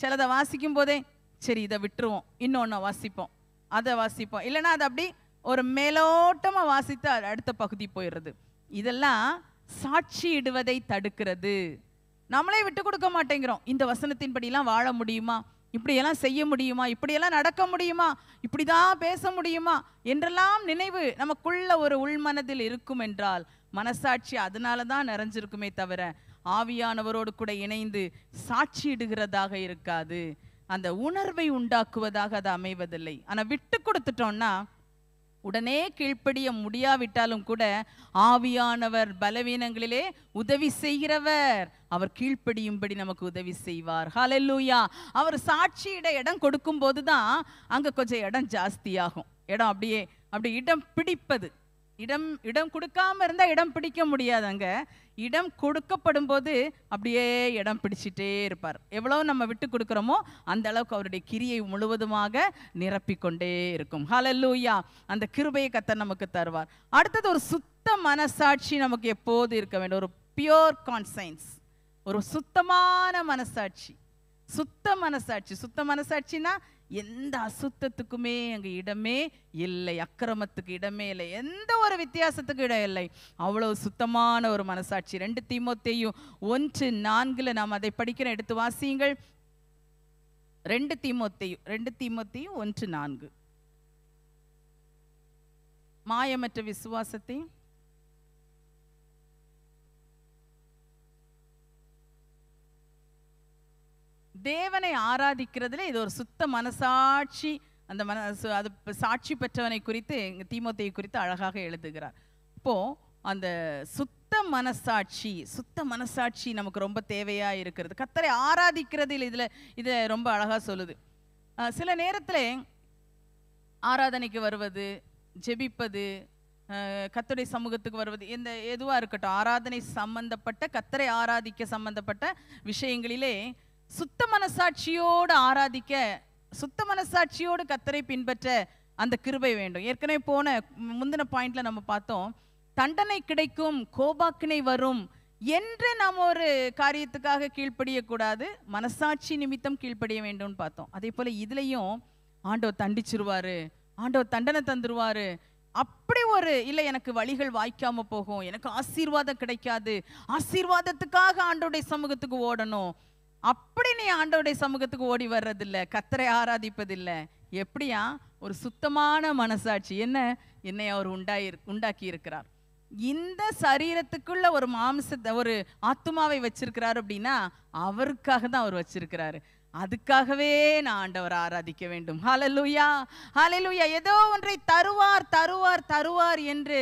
A: சிலதை வாசிக்கும் போதே சரி இதை விட்டுருவோம் இன்னொன்று வாசிப்போம் அதை வாசிப்போம் இல்லைனா அது அப்படி ஒரு மேலோட்டமாக வாசித்து அடுத்த பகுதி போயிடுறது இதெல்லாம் சாட்சியிடுவதை தடுக்கிறது நம்மளே விட்டு கொடுக்க மாட்டேங்கிறோம் இந்த வசனத்தின்படிலாம் வாழ முடியுமா இப்படியெல்லாம் செய்ய முடியுமா இப்படியெல்லாம் நடக்க முடியுமா இப்படி தான் பேச முடியுமா என்றெல்லாம் நினைவு நமக்குள்ள ஒரு உள்மனதில் இருக்கும் என்றால் மனசாட்சி அதனால தான் நிறைஞ்சிருக்குமே தவிர ஆவியானவரோடு கூட இணைந்து சாட்சியிடுகிறதாக இருக்காது அந்த உணர்வை உண்டாக்குவதாக அது அமைவதில்லை ஆனால் விட்டு கொடுத்துட்டோம்னா உடனே கீழ்ப்படிய முடியாவிட்டாலும் கூட ஆவியானவர் பலவீனங்களிலே உதவி செய்கிறவர் அவர் கீழ்ப்படியும்படி நமக்கு உதவி செய்வார் ஹாலெல்லூயா அவர் சாட்சியிட இடம் கொடுக்கும் போது தான் அங்கே கொஞ்சம் இடம் ஜாஸ்தியாகும் இடம் அப்படியே அப்படி இடம் பிடிப்பது இடம் இடம் கொடுக்காம இருந்தால் இடம் பிடிக்க முடியாது அங்கே இடம் கொடுக்கப்படும் போது அப்படியே இடம் பிடிச்சிட்டே இருப்பார் எவ்வளோ நம்ம விட்டு கொடுக்குறோமோ அந்த அளவுக்கு அவருடைய கிரியை முழுவதுமாக நிரப்பிக்கொண்டே இருக்கும் ஹலல்லூயா அந்த கிருபையை கத்த நமக்கு தருவார் அடுத்தது ஒரு சுத்த மனசாட்சி நமக்கு எப்போது இருக்க வேண்டும் ஒரு பியோர் கான்சைன்ஸ் ஒரு சுத்தமான மனசாட்சி சுத்த மனசாட்சி சுத்த மனசாட்சினா எந்த அசுத்தத்துக்குமே அங்கே இடமே இல்லை அக்கிரமத்துக்கு இடமே இல்லை எந்த ஒரு வித்தியாசத்துக்கு இடம் இல்லை அவ்வளவு சுத்தமான ஒரு மனசாட்சி ரெண்டு தீமோத்தையும் ஒன்று நான்கில் நாம் அதை படிக்கிற எடுத்து வாசியுங்கள் ரெண்டு தீமோத்தையும் ரெண்டு தீமோத்தையும் ஒன்று நான்கு மாயமற்ற விசுவாசத்தையும் தேவனை ஆராதிக்கிறதுல இது ஒரு சுத்த மனசாட்சி அந்த மன அது சாட்சி பெற்றவனை குறித்து எங்கள் தீமோத்தையை குறித்து அழகாக எழுதுகிறார் இப்போது அந்த சுத்த மனசாட்சி சுத்த மனசாட்சி நமக்கு ரொம்ப தேவையாக இருக்கிறது கத்தரை ஆராதிக்கிறதில் இதில் இதை ரொம்ப அழகாக சொல்லுது சில நேரத்தில் ஆராதனைக்கு வருவது ஜெபிப்பது கத்தடை சமூகத்துக்கு வருவது எந்த எதுவாக இருக்கட்டும் ஆராதனை சம்பந்தப்பட்ட கத்தரை ஆராதிக்க சம்பந்தப்பட்ட விஷயங்களிலே சுத்த மனசாட்சியோடு ஆராதிக்க சுத்த மனசாட்சியோடு கத்தரை பின்பற்ற அந்த கிருபை வேண்டும் ஏற்கனவே போன முந்தின பாயிண்ட்ல நம்ம பார்த்தோம் தண்டனை கிடைக்கும் கோபாக்கினை வரும் என்று நாம் ஒரு காரியத்துக்காக கீழ்ப்படியக்கூடாது மனசாட்சி நிமித்தம் கீழ்ப்படிய வேண்டும் பார்த்தோம் அதே போல இதுலேயும் ஆண்டோ தண்டிச்சிருவாரு ஆண்டோ தண்டனை தந்துருவாரு அப்படி ஒரு இல்லை எனக்கு வழிகள் வாய்க்காம போகும் எனக்கு ஆசீர்வாதம் கிடைக்காது ஆசீர்வாதத்துக்காக ஆண்டோடைய சமூகத்துக்கு ஓடணும் அப்படி நீ ஆண்டவுடைய சமூகத்துக்கு ஓடி வர்றதில்ல கத்தரை ஆராதிப்பதில்லை எப்படியா ஒரு சுத்தமான மனசாட்சி என்ன என்னை அவர் உண்டாயி உண்டாக்கி இருக்கிறார் இந்த சரீரத்துக்குள்ள ஒரு மாம்சத்தை ஒரு ஆத்மாவை வச்சிருக்கிறார் அப்படின்னா அவருக்காக தான் அவர் வச்சிருக்கிறாரு அதுக்காகவே நான் ஆண்டவர் ஆராதிக்க வேண்டும் ஹலலுயா ஹலலுயா ஏதோ ஒன்றை தருவார் தருவார் தருவார் என்று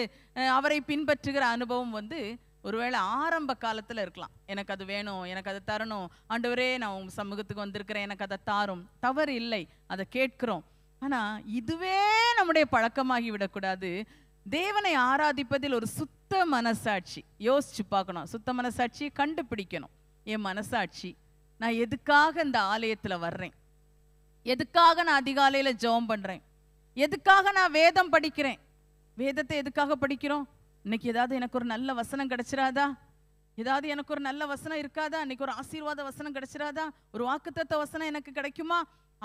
A: அவரை பின்பற்றுகிற அனுபவம் வந்து ஒருவேளை ஆரம்ப காலத்தில் இருக்கலாம் எனக்கு அது வேணும் எனக்கு அதை தரணும் ஆண்டவரே நான் உங்கள் சமூகத்துக்கு வந்திருக்கிறேன் எனக்கு அதை தாரும் தவறு இல்லை அதை கேட்கிறோம் ஆனால் இதுவே நம்முடைய பழக்கமாகி விடக்கூடாது தேவனை ஆராதிப்பதில் ஒரு சுத்த மனசாட்சி யோசிச்சு பார்க்கணும் சுத்த மனசாட்சி கண்டுபிடிக்கணும் என் மனசாட்சி நான் எதுக்காக இந்த ஆலயத்தில் வர்றேன் எதுக்காக நான் அதிகாலையில் ஜெபம் பண்ணுறேன் எதுக்காக நான் வேதம் படிக்கிறேன் வேதத்தை எதுக்காக படிக்கிறோம் இன்னைக்கு ஏதாவது எனக்கு ஒரு நல்ல வசனம் கிடைச்சிடாதா ஏதாவது எனக்கு ஒரு நல்ல வசனம் இருக்காதா இன்னைக்கு ஒரு ஆசீர்வாத வசனம் கிடைச்சிடாதா ஒரு வாக்குத்தத்த வசனம் எனக்கு கிடைக்குமா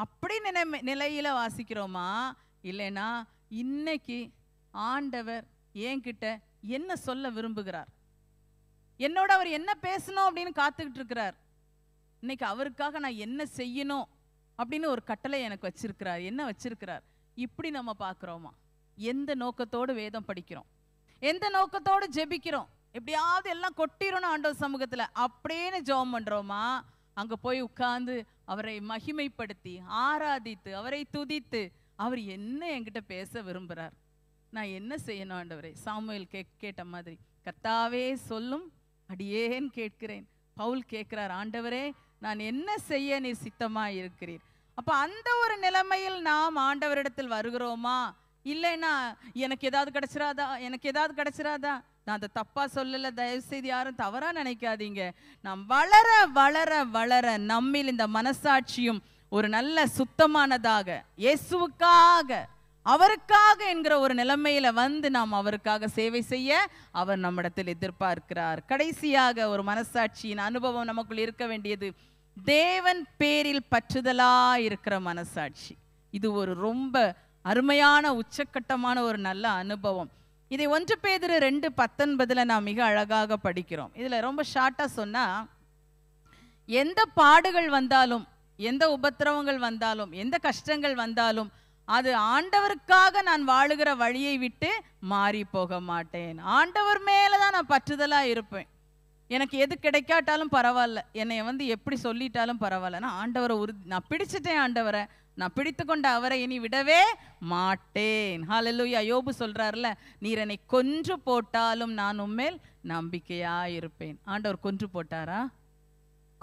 A: அப்படி நினை நிலையில வாசிக்கிறோமா இல்லைனா இன்னைக்கு ஆண்டவர் என்கிட்ட என்ன சொல்ல விரும்புகிறார் என்னோட அவர் என்ன பேசணும் அப்படின்னு காத்துக்கிட்டு இருக்கிறார் இன்னைக்கு அவருக்காக நான் என்ன செய்யணும் அப்படின்னு ஒரு கட்டளை எனக்கு வச்சிருக்கிறார் என்ன வச்சிருக்கிறார் இப்படி நம்ம பார்க்குறோமா எந்த நோக்கத்தோடு வேதம் படிக்கிறோம் எந்த நோக்கத்தோடு ஜெபிக்கிறோம் எப்படியாவது எல்லாம் கொட்டிடணும் ஆண்டவர் சமூகத்தில் அப்படின்னு ஜெபம் பண்ணுறோமா அங்கே போய் உட்கார்ந்து அவரை மகிமைப்படுத்தி ஆராதித்து அவரை துதித்து அவர் என்ன என்கிட்ட பேச விரும்புகிறார் நான் என்ன செய்யணும் ஆண்டவரை சாமுவேல் கே கேட்ட மாதிரி கத்தாவே சொல்லும் அடியேன் கேட்கிறேன் பவுல் கேட்குறார் ஆண்டவரே நான் என்ன செய்ய நீர் சித்தமாக இருக்கிறீர் அப்போ அந்த ஒரு நிலைமையில் நாம் ஆண்டவரிடத்தில் வருகிறோமா இல்லைன்னா எனக்கு ஏதாவது கிடச்சிராதா எனக்கு ஏதாவது கிடச்சிராதா நான் அதை தப்பாக சொல்லலை தயவுசெய்து யாரும் தவறாக நினைக்காதீங்க நாம் வளர வளர வளர நம்மில் இந்த மனசாட்சியும் ஒரு நல்ல சுத்தமானதாக இயேசுவுக்காக அவருக்காக என்கிற ஒரு நிலைமையில வந்து நாம் அவருக்காக சேவை செய்ய அவர் நம்மிடத்தில் எதிர்பார்க்கிறார் கடைசியாக ஒரு மனசாட்சியின் அனுபவம் நமக்குள் இருக்க வேண்டியது தேவன் பேரில் பற்றுதலா இருக்கிற மனசாட்சி இது ஒரு ரொம்ப அருமையான உச்சக்கட்டமான ஒரு நல்ல அனுபவம் இதை ஒன்று பேதிர ரெண்டு பத்தொன்பதில் நான் மிக அழகாக படிக்கிறோம் இதில் ரொம்ப ஷார்ட்டாக சொன்னால் எந்த பாடுகள் வந்தாலும் எந்த உபத்திரவங்கள் வந்தாலும் எந்த கஷ்டங்கள் வந்தாலும் அது ஆண்டவருக்காக நான் வாழுகிற வழியை விட்டு மாறி போக மாட்டேன் ஆண்டவர் மேலே தான் நான் பற்றுதலாக இருப்பேன் எனக்கு எது கிடைக்காட்டாலும் பரவாயில்ல என்னை வந்து எப்படி சொல்லிட்டாலும் பரவாயில்ல நான் ஆண்டவரை உறு நான் பிடிச்சிட்டேன் ஆண்டவரை நான் பிடித்து கொண்ட அவரை இனி விடவே மாட்டேன் ஹாலலூயா யோபு சொல்கிறார்ல நீர் என்னை கொன்று போட்டாலும் நான் உண்மேல் நம்பிக்கையாக இருப்பேன் ஆண்டவர் கொன்று போட்டாரா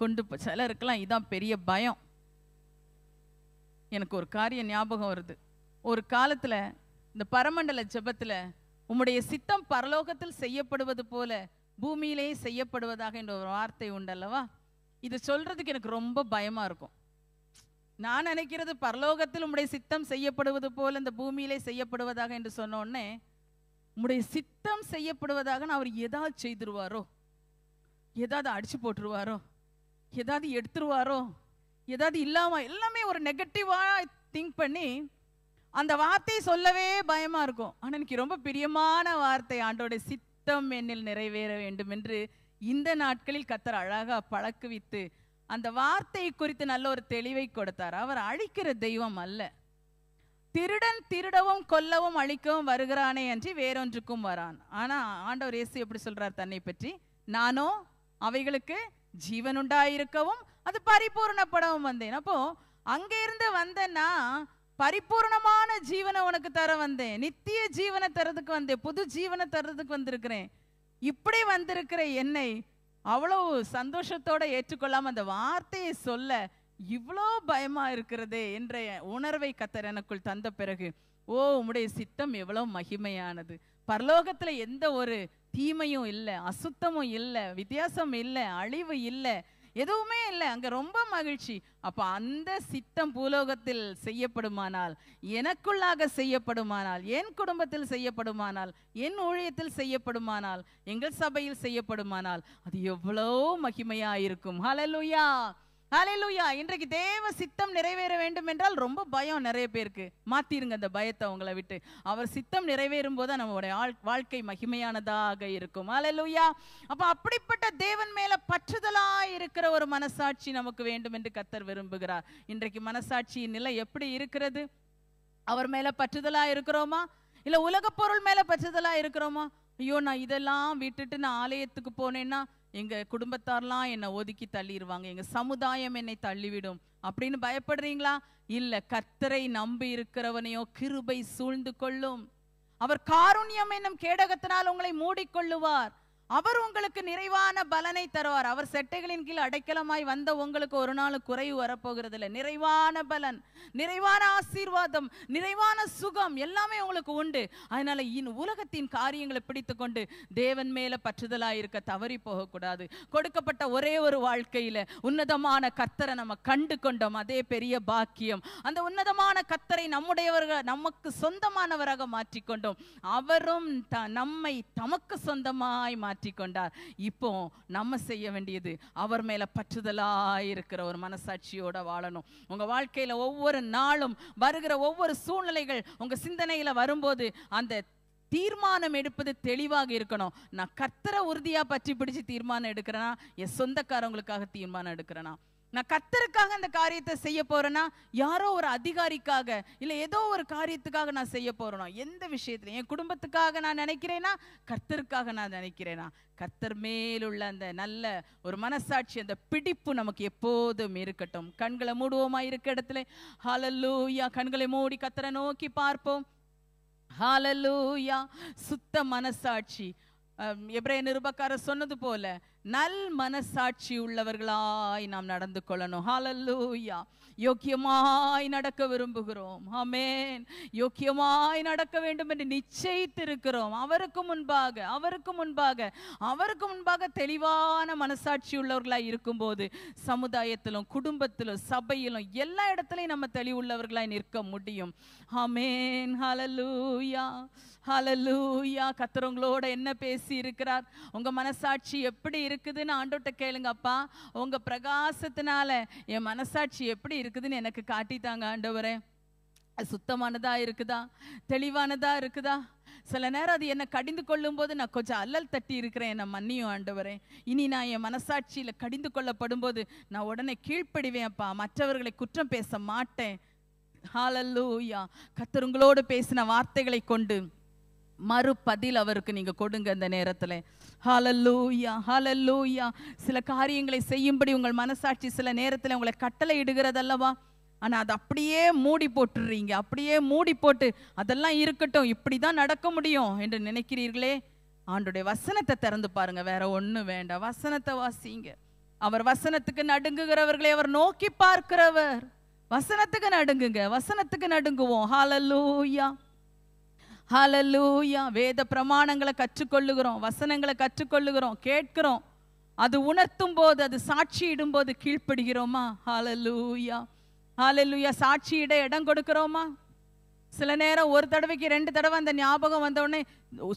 A: கொண்டு போ சிலருக்கெல்லாம் இதுதான் பெரிய பயம் எனக்கு ஒரு காரியம் ஞாபகம் வருது ஒரு காலத்தில் இந்த பரமண்டல ஜபத்தில் உம்முடைய சித்தம் பரலோகத்தில் செய்யப்படுவது போல பூமியிலேயே செய்யப்படுவதாக என்ற ஒரு வார்த்தை அல்லவா இது சொல்கிறதுக்கு எனக்கு ரொம்ப பயமாக இருக்கும் நான் நினைக்கிறது பரலோகத்தில் உம்முடைய சித்தம் செய்யப்படுவது போல் இந்த பூமியிலே செய்யப்படுவதாக என்று சொன்னோடனே உம்முடைய சித்தம் செய்யப்படுவதாக நான் அவர் ஏதாவது செய்திருவாரோ ஏதாவது அடிச்சு போட்டுருவாரோ ஏதாவது எடுத்துருவாரோ ஏதாவது இல்லாம எல்லாமே ஒரு நெகட்டிவாக திங்க் பண்ணி அந்த வார்த்தையை சொல்லவே பயமா இருக்கும் ஆனால் எனக்கு ரொம்ப பிரியமான வார்த்தை ஆண்டோடைய சித்தம் என்னில் நிறைவேற வேண்டும் என்று இந்த நாட்களில் கத்தர் அழகாக பழக்குவித்து அந்த வார்த்தை குறித்து நல்ல ஒரு தெளிவை கொடுத்தார் அவர் அழிக்கிற தெய்வம் அல்ல திருடன் திருடவும் கொல்லவும் அழிக்கவும் வருகிறானே என்று வேறொன்றுக்கும் வரான் ஆனா ஆண்டவர் இயேசு எப்படி சொல்றார் தன்னை பற்றி நானோ அவைகளுக்கு ஜீவனுண்டாயிருக்கவும் அது பரிபூர்ணப்படவும் வந்தேன் அப்போ அங்கிருந்து வந்தேன்னா பரிபூர்ணமான ஜீவனை உனக்கு தர வந்தேன் நித்திய ஜீவனை தரதுக்கு வந்தேன் புது ஜீவனை தரதுக்கு வந்திருக்கிறேன் இப்படி வந்திருக்கிற என்னை அவ்வளவு சந்தோஷத்தோட ஏற்றுக்கொள்ளாம அந்த வார்த்தையை சொல்ல இவ்வளோ பயமா இருக்கிறதே என்ற உணர்வை கத்தர் எனக்குள் தந்த பிறகு ஓ உம்முடைய சித்தம் எவ்வளோ மகிமையானது பரலோகத்துல எந்த ஒரு தீமையும் இல்லை அசுத்தமும் இல்லை வித்தியாசம் இல்லை அழிவு இல்லை எதுவுமே இல்லை அங்கே ரொம்ப மகிழ்ச்சி அப்போ அந்த சித்தம் பூலோகத்தில் செய்யப்படுமானால் எனக்குள்ளாக செய்யப்படுமானால் என் குடும்பத்தில் செய்யப்படுமானால் என் ஊழியத்தில் செய்யப்படுமானால் எங்கள் சபையில் செய்யப்படுமானால் அது எவ்வளோ மகிமையாக இருக்கும் ஹலலுயா அலையலூயா இன்றைக்கு தேவ சித்தம் நிறைவேற வேண்டும் என்றால் ரொம்ப பயம் நிறைய பேருக்கு மாத்திருங்க அந்த பயத்தை அவங்கள விட்டு அவர் சித்தம் நிறைவேறும் போது நம்மளுடைய வாழ்க்கை மகிமையானதாக இருக்கும் அலையலூயா அப்ப அப்படிப்பட்ட தேவன் மேல பற்றுதலா இருக்கிற ஒரு மனசாட்சி நமக்கு வேண்டும் என்று கத்தர் விரும்புகிறார் இன்றைக்கு மனசாட்சியின் நிலை எப்படி இருக்கிறது அவர் மேல பற்றுதலா இருக்கிறோமா இல்ல உலக பொருள் மேல பற்றுதலா இருக்கிறோமா ஐயோ நான் இதெல்லாம் விட்டுட்டு நான் ஆலயத்துக்கு போனேன்னா எங்கள் குடும்பத்தார்லாம் என்னை ஒதுக்கி தள்ளிடுவாங்க எங்கள் சமுதாயம் என்னை தள்ளிவிடும் அப்படின்னு பயப்படுறீங்களா இல்லை கத்தரை நம்பி இருக்கிறவனையோ கிருபை சூழ்ந்து கொள்ளும் அவர் காருண்யம் என்னும் கேடகத்தினால் உங்களை மூடிக்கொள்ளுவார் அவர் உங்களுக்கு நிறைவான பலனை தருவார் அவர் செட்டைகளின் கீழ் அடைக்கலமாய் வந்த உங்களுக்கு ஒரு நாள் குறைவு வரப்போகிறது இல்லை நிறைவான பலன் நிறைவான ஆசீர்வாதம் நிறைவான சுகம் எல்லாமே உங்களுக்கு உண்டு அதனால இன் உலகத்தின் காரியங்களை பிடித்து கொண்டு தேவன் மேல பற்றுதலாயிருக்க இருக்க தவறி போகக்கூடாது கொடுக்கப்பட்ட ஒரே ஒரு வாழ்க்கையில உன்னதமான கத்தரை நம்ம கண்டு கொண்டோம் அதே பெரிய பாக்கியம் அந்த உன்னதமான கத்தரை நம்முடையவர்கள் நமக்கு சொந்தமானவராக மாற்றிக்கொண்டோம் அவரும் நம்மை தமக்கு சொந்தமாய் மாற்றி மாற்றி கொண்டார் இப்போ நம்ம செய்ய வேண்டியது அவர் மேல பற்றுதலா இருக்கிற ஒரு மனசாட்சியோட வாழணும் உங்க வாழ்க்கையில ஒவ்வொரு நாளும் வருகிற ஒவ்வொரு சூழ்நிலைகள் உங்க சிந்தனையில வரும்போது அந்த தீர்மானம் எடுப்பது தெளிவாக இருக்கணும் நான் கர்த்தரை உறுதியாக பற்றி பிடிச்சி தீர்மானம் எடுக்கிறேனா என் சொந்தக்காரவங்களுக்காக தீர்மானம் எடுக்கிறேனா நான் கத்தருக்காக அந்த காரியத்தை செய்ய போறேன்னா யாரோ ஒரு அதிகாரிக்காக இல்லை ஏதோ ஒரு காரியத்துக்காக நான் செய்ய போறேனா எந்த விஷயத்துல என் குடும்பத்துக்காக நான் நினைக்கிறேன்னா கர்த்தருக்காக நான் நினைக்கிறேனா கர்த்தர் மேலுள்ள அந்த நல்ல ஒரு மனசாட்சி அந்த பிடிப்பு நமக்கு எப்போதும் இருக்கட்டும் கண்களை மூடுவோமா இருக்க இடத்துல ஹாலல்லூயா கண்களை மூடி கத்தரை நோக்கி பார்ப்போம் ஹாலல்லூயா சுத்த மனசாட்சி எப்ரே நிருபக்காரர் சொன்னது போல நல் மனசாட்சி உள்ளவர்களாய் நாம் நடந்து கொள்ளணும் ஹாலல்லூயா யோக்கியமாய் நடக்க விரும்புகிறோம் ஆமேன் யோக்கியமாய் நடக்க வேண்டும் என்று நிச்சயித்திருக்கிறோம் அவருக்கு முன்பாக அவருக்கு முன்பாக அவருக்கு முன்பாக தெளிவான மனசாட்சி உள்ளவர்களாய் இருக்கும்போது சமுதாயத்திலும் குடும்பத்திலும் சபையிலும் எல்லா இடத்துலையும் நம்ம தெளிவுள்ளவர்களாய் நிற்க முடியும் ஆமேன் ஹாலல்லூயா ஹாலல்லூயா கத்துறவங்களோட என்ன பேசி இருக்கிறார் உங்க மனசாட்சி எப்படி இருக்குதுன்னு ஆண்டோட்ட கேளுங்கப்பா உங்க பிரகாசத்தினால என் மனசாட்சி எப்படி இருக்குதுன்னு எனக்கு காட்டித்தாங்க ஆண்டவரே சுத்தமானதா இருக்குதா தெளிவானதா இருக்குதா சில நேரம் அது என்னை கடிந்து கொள்ளும் போது நான் கொஞ்சம் அல்லல் தட்டி இருக்கிறேன் என்னை மன்னியும் ஆண்டவரே இனி நான் என் மனசாட்சியில் கடிந்து கொள்ளப்படும் போது நான் உடனே கீழ்ப்படிவேன்ப்பா மற்றவர்களை குற்றம் பேச மாட்டேன் ஹாலல்லூயா கத்தருங்களோடு பேசின வார்த்தைகளை கொண்டு மறுபதில் அவருக்கு நீங்கள் கொடுங்க இந்த நேரத்தில் ஹலல்லூயா ஹலல்லூயா சில காரியங்களை செய்யும்படி உங்கள் மனசாட்சி சில நேரத்தில் உங்களை கட்டளை இடுகிறதல்லவா ஆனால் அதை அப்படியே மூடி போட்டுடுறீங்க அப்படியே மூடி போட்டு அதெல்லாம் இருக்கட்டும் இப்படி தான் நடக்க முடியும் என்று நினைக்கிறீர்களே ஆண்டுடைய வசனத்தை திறந்து பாருங்க வேற ஒன்றும் வேண்டாம் வசனத்தை வாசிங்க அவர் வசனத்துக்கு நடுங்குகிறவர்களை அவர் நோக்கி பார்க்கிறவர் வசனத்துக்கு நடுங்குங்க வசனத்துக்கு நடுங்குவோம் ஹாலல்லூயா ஹலலூயா வேத பிரமாணங்களை கற்றுக்கொள்ளுகிறோம் வசனங்களை கற்றுக்கொள்ளுகிறோம் கேட்கிறோம் அது உணர்த்தும் போது அது சாட்சியிடும் போது கீழ்ப்படுகிறோமா ஹாலலூயா ஹாலலூயா சாட்சியிட இடம் கொடுக்கிறோமா சில நேரம் ஒரு தடவைக்கு ரெண்டு தடவை அந்த ஞாபகம் வந்தவுடனே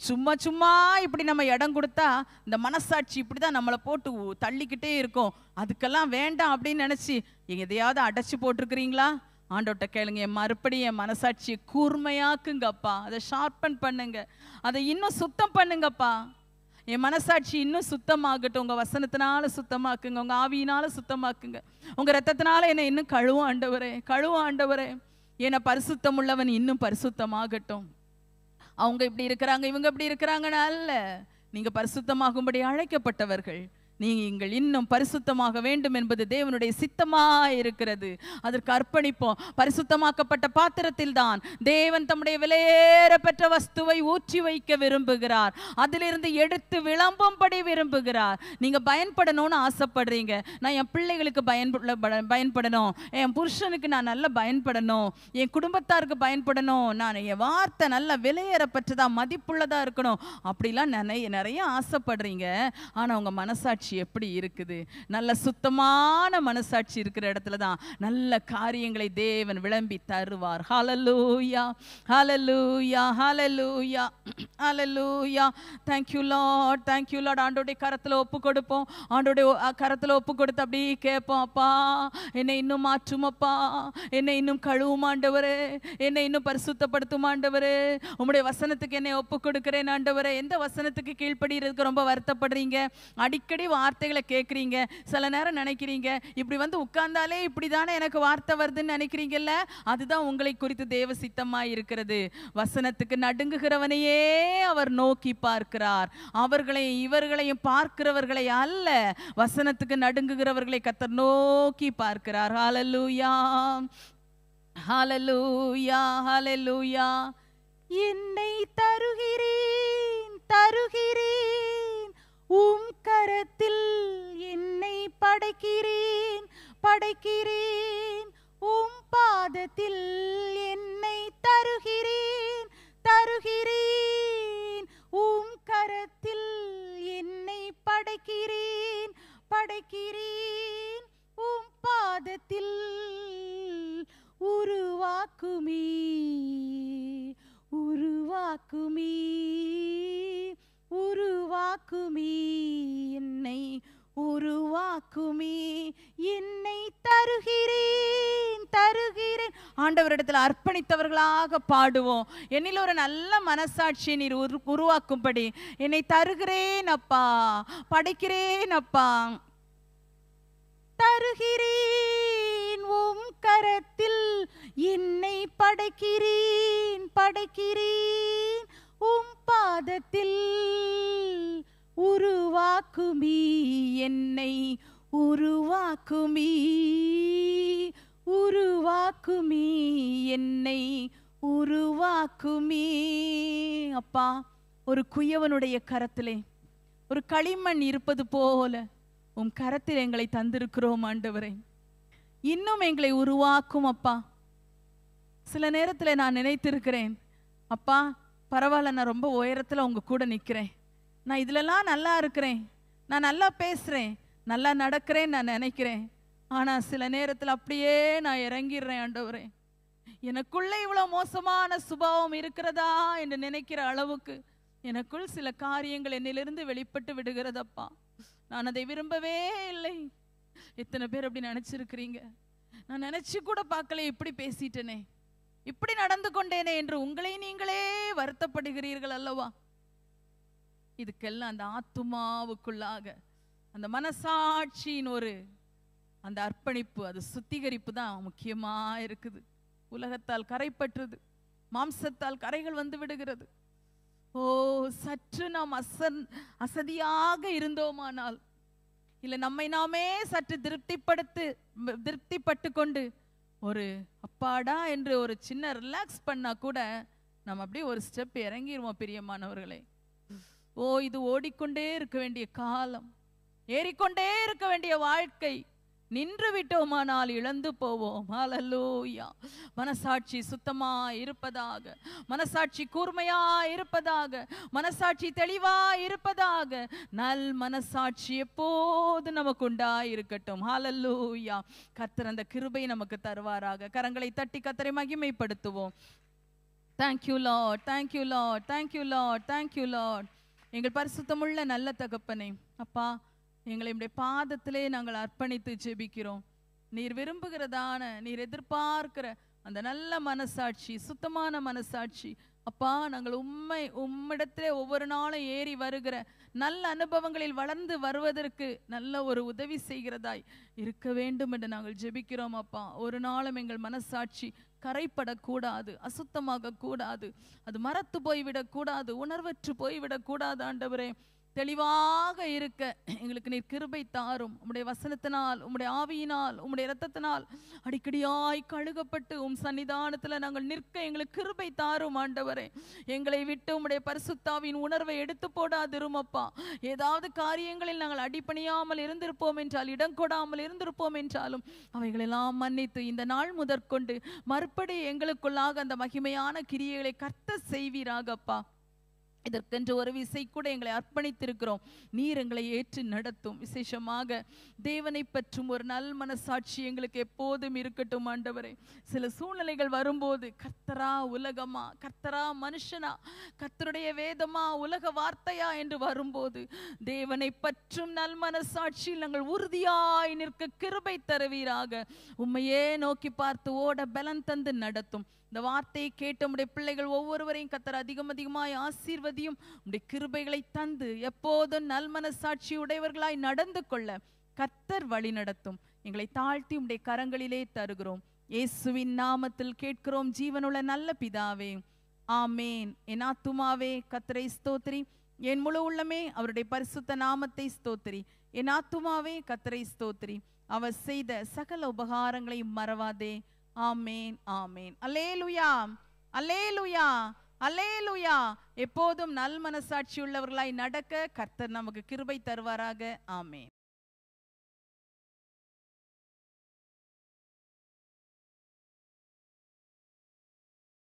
A: சும்மா சும்மா இப்படி நம்ம இடம் கொடுத்தா இந்த மனசாட்சி இப்படி தான் நம்மளை போட்டு தள்ளிக்கிட்டே இருக்கும் அதுக்கெல்லாம் வேண்டாம் அப்படின்னு நினச்சி எதையாவது அடைச்சி போட்டிருக்கிறீங்களா ஆண்டோட்ட கேளுங்க என் மறுபடியும் என் மனசாட்சியை கூர்மையாக்குங்கப்பா அதை ஷார்பன் பண்ணுங்க அதை இன்னும் சுத்தம் பண்ணுங்கப்பா என் மனசாட்சி இன்னும் சுத்தமாகட்டும் உங்கள் வசனத்தினால சுத்தமாக்குங்க உங்கள் ஆவியினால சுத்தமாக்குங்க உங்கள் ரத்தத்தினால என்னை இன்னும் கழுவும் ஆண்டவரே கழுவும் ஆண்டவரே என்னை பரிசுத்தம் உள்ளவன் இன்னும் பரிசுத்தமாகட்டும் அவங்க இப்படி இருக்கிறாங்க இவங்க இப்படி இருக்கிறாங்கன்னு அல்ல நீங்கள் பரிசுத்தமாகும்படி அழைக்கப்பட்டவர்கள் நீங்கள் இன்னும் பரிசுத்தமாக வேண்டும் என்பது தேவனுடைய சித்தமாக இருக்கிறது அதற்கு அர்ப்பணிப்போம் பரிசுத்தமாக்கப்பட்ட பாத்திரத்தில் தான் தேவன் தம்முடைய விலையேற பெற்ற வஸ்துவை ஊற்றி வைக்க விரும்புகிறார் அதிலிருந்து எடுத்து விளம்பும்படி விரும்புகிறார் நீங்க பயன்படணும்னு ஆசைப்படுறீங்க நான் என் பிள்ளைகளுக்கு பயன்பட பயன்படணும் என் புருஷனுக்கு நான் நல்லா பயன்படணும் என் குடும்பத்தாருக்கு பயன்படணும் நான் என் வார்த்தை நல்லா விலையேறப்பட்டதா மதிப்புள்ளதா இருக்கணும் அப்படிலாம் நிறைய நிறைய ஆசைப்படுறீங்க ஆனால் உங்கள் மனசாட்சி மனசாட்சி எப்படி இருக்குது நல்ல சுத்தமான மனசாட்சி இருக்கிற இடத்துல தான் நல்ல காரியங்களை தேவன் விளம்பி தருவார் ஹலலூயா ஹலலூயா ஹலலூயா ஹலலூயா தேங்க்யூ லாட் தேங்க்யூ லாட் ஆண்டோடைய கரத்தில் ஒப்பு கொடுப்போம் ஆண்டோடைய கரத்தில் ஒப்பு கொடுத்து அப்படியே கேட்போம் அப்பா என்னை இன்னும் மாற்றுமப்பா என்னை இன்னும் கழுவுமாண்டவர் என்னை இன்னும் பரிசுத்தப்படுத்துமாண்டவர் உங்களுடைய வசனத்துக்கு என்னை ஒப்பு கொடுக்குறேன் ஆண்டவர் எந்த வசனத்துக்கு கீழ்ப்படி ரொம்ப வருத்தப்படுறீங்க அடிக்கடி வார்த்தைகளை கேட்குறீங்க சில நேரம் நினைக்கிறீங்க இப்படி வந்து உட்கார்ந்தாலே இப்படி தானே எனக்கு வார்த்தை வருதுன்னு நினைக்கிறீங்கல்ல அதுதான் உங்களை குறித்து தேவ சித்தமாக இருக்கிறது வசனத்துக்கு நடுங்குகிறவனையே அவர் நோக்கி பார்க்கிறார் அவர்களையும் இவர்களையும் பார்க்கிறவர்களை அல்ல வசனத்துக்கு நடுங்குகிறவர்களை கத்தர் நோக்கி பார்க்கிறார் ஹாலலூயா ஹாலலூயா ஹாலலூயா என்னை தருகிறேன் தருகிறேன் உம் கரத்தில் என்னை படைக்கிறேன் படைக்கிறேன் உம் பாதத்தில் என்னை தருகிறேன் தருகிறேன் உம் கரத்தில் என்னை படைக்கிறேன் படைக்கிறேன் உம் பாதத்தில் உருவாக்குமே உருவாக்குமே உருவாக்குமீ என்னை உருவாக்குமீ என்னை தருகிறேன் தருகிறேன் ஆண்டவரிடத்தில் அர்ப்பணித்தவர்களாக பாடுவோம் என்னில் ஒரு நல்ல மனசாட்சியை நீர் உரு உருவாக்கும்படி என்னை தருகிறேன் அப்பா படைக்கிறேன் அப்பா தருகிறேன் உம் கரத்தில் என்னை படைக்கிறேன் படைக்கிறேன் உம் பாதத்தில் உருவாக்குமி என்னை உருவாக்குமி உருவாக்குமி என்னை உருவாக்குமி அப்பா ஒரு குயவனுடைய கரத்திலே ஒரு களிமண் இருப்பது போல உன் கரத்தில் எங்களை தந்திருக்கிறோம் ஆண்டவரே இன்னும் எங்களை உருவாக்கும் அப்பா சில நேரத்தில் நான் நினைத்திருக்கிறேன் அப்பா பரவாயில்ல நான் ரொம்ப உயரத்தில் உங்க கூட நிற்கிறேன் நான் இதிலெல்லாம் நல்லா இருக்கிறேன் நான் நல்லா பேசுகிறேன் நல்லா நடக்கிறேன் நான் நினைக்கிறேன் ஆனால் சில நேரத்தில் அப்படியே நான் இறங்கிடுறேன் ஆண்டவரே எனக்குள்ளே இவ்வளோ மோசமான சுபாவம் இருக்கிறதா என்று நினைக்கிற அளவுக்கு எனக்குள் சில காரியங்கள் என்னிலிருந்து வெளிப்பட்டு விடுகிறதப்பா நான் அதை விரும்பவே இல்லை எத்தனை பேர் அப்படி நினச்சிருக்கிறீங்க நான் நினச்சி கூட பார்க்கல இப்படி பேசிட்டேனே இப்படி நடந்து கொண்டேனே என்று உங்களை நீங்களே வருத்தப்படுகிறீர்கள் அல்லவா இதுக்கெல்லாம் அந்த ஆத்துமாவுக்குள்ளாக அந்த மனசாட்சியின் ஒரு அந்த அர்ப்பணிப்பு அது சுத்திகரிப்பு தான் முக்கியமாக இருக்குது உலகத்தால் கரைப்பற்றுது மாம்சத்தால் கரைகள் வந்து விடுகிறது ஓ சற்று நாம் அசன் அசதியாக இருந்தோமானால் இல்லை நம்மை நாமே சற்று திருப்திப்படுத்து திருப்திப்பட்டு கொண்டு ஒரு அப்பாடா என்று ஒரு சின்ன ரிலாக்ஸ் பண்ணால் கூட நம்ம அப்படியே ஒரு ஸ்டெப் இறங்கிடுவோம் பிரியமானவர்களே ஓ இது ஓடிக்கொண்டே இருக்க வேண்டிய காலம் ஏறிக்கொண்டே இருக்க வேண்டிய வாழ்க்கை நின்று விட்டோமானால் இழந்து போவோம் அலலூயா மனசாட்சி சுத்தமா இருப்பதாக மனசாட்சி கூர்மையா இருப்பதாக மனசாட்சி தெளிவா இருப்பதாக நல் மனசாட்சி எப்போது நமக்கு உண்டா இருக்கட்டும் ஹாலல்லூயா கத்தர் அந்த கிருபை நமக்கு தருவாராக கரங்களை தட்டி கத்தரை மகிமைப்படுத்துவோம் thank you Lord thank you Lord thank you Lord thank you Lord எங்கள் பரிசுத்தமுள்ள நல்ல தகப்பனை அப்பா எங்களை உடைய பாதத்திலே நாங்கள் அர்ப்பணித்து ஜெபிக்கிறோம் நீர் விரும்புகிறதான நீர் எதிர்பார்க்கிற அந்த நல்ல மனசாட்சி சுத்தமான மனசாட்சி அப்பா நாங்கள் உண்மை உம்மிடத்திலே ஒவ்வொரு நாளும் ஏறி வருகிற நல்ல அனுபவங்களில் வளர்ந்து வருவதற்கு நல்ல ஒரு உதவி செய்கிறதாய் இருக்க வேண்டும் என்று நாங்கள் ஜெபிக்கிறோம் அப்பா ஒரு நாளும் எங்கள் மனசாட்சி கரைப்படக்கூடாது அசுத்தமாக கூடாது அது மரத்து போய்விடக்கூடாது உணர்வற்று போய்விடக்கூடாது ஆண்டவரே தெளிவாக இருக்க எங்களுக்கு நீர் கிருபை தாரும் உம்முடைய வசனத்தினால் உம்முடைய ஆவியினால் உம்முடைய இரத்தத்தினால் அடிக்கடியாய் கழுகப்பட்டு உம் சன்னிதானத்தில் நாங்கள் நிற்க எங்களுக்கு கிருபை தாரும் ஆண்டவரே எங்களை விட்டு உம்முடைய பரிசுத்தாவின் உணர்வை எடுத்து போடாதிரும் அப்பா ஏதாவது காரியங்களில் நாங்கள் அடிப்பணியாமல் இருந்திருப்போம் என்றால் இடம் கொடாமல் இருந்திருப்போம் என்றாலும் அவைகளெல்லாம் மன்னித்து இந்த நாள் முதற்கொண்டு மறுபடி எங்களுக்குள்ளாக அந்த மகிமையான கிரியைகளை கர்த்த செய்வீராகப்பா இதற்கென்று ஒரு விசை கூட எங்களை அர்ப்பணித்திருக்கிறோம் நீர் எங்களை ஏற்று நடத்தும் விசேஷமாக தேவனை பற்றும் ஒரு நல் மனசாட்சி எங்களுக்கு எப்போதும் இருக்கட்டும் ஆண்டவரே சில சூழ்நிலைகள் வரும்போது கர்த்தரா உலகமா கர்த்தரா மனுஷனா கர்த்தருடைய வேதமா உலக வார்த்தையா என்று வரும்போது தேவனை பற்றும் நல் மனசாட்சியில் நாங்கள் உறுதியாய் நிற்க கிருபை தருவீராக உண்மையே நோக்கி பார்த்து ஓட பலன் தந்து நடத்தும் இந்த வார்த்தையை கேட்டு உடைய பிள்ளைகள் ஒவ்வொருவரையும் கத்தர் அதிகம் அதிகமாய் ஆசீர்வதியும் உடைய கிருபைகளை தந்து எப்போதும் நல்மனசாட்சி உடையவர்களாய் நடந்து கொள்ள கத்தர் வழி நடத்தும் எங்களை தாழ்த்தி உடைய கரங்களிலே தருகிறோம் இயேசுவின் நாமத்தில் கேட்கிறோம் ஜீவனுள்ள நல்ல பிதாவே ஆமேன் என் ஆத்துமாவே கத்தரை ஸ்தோத்திரி என் முழு உள்ளமே அவருடைய பரிசுத்த நாமத்தை ஸ்தோத்திரி என் ஆத்துமாவே கத்தரை ஸ்தோத்திரி அவர் செய்த சகல உபகாரங்களை மறவாதே ஆமேன் ஆமேன் அலேலுயா அலேலுயா அலேலுயா எப்போதும் நல் மனசாட்சி உள்ளவர்களாய் நடக்க கர்த்தர் நமக்கு கிருபை தருவாராக ஆமேன்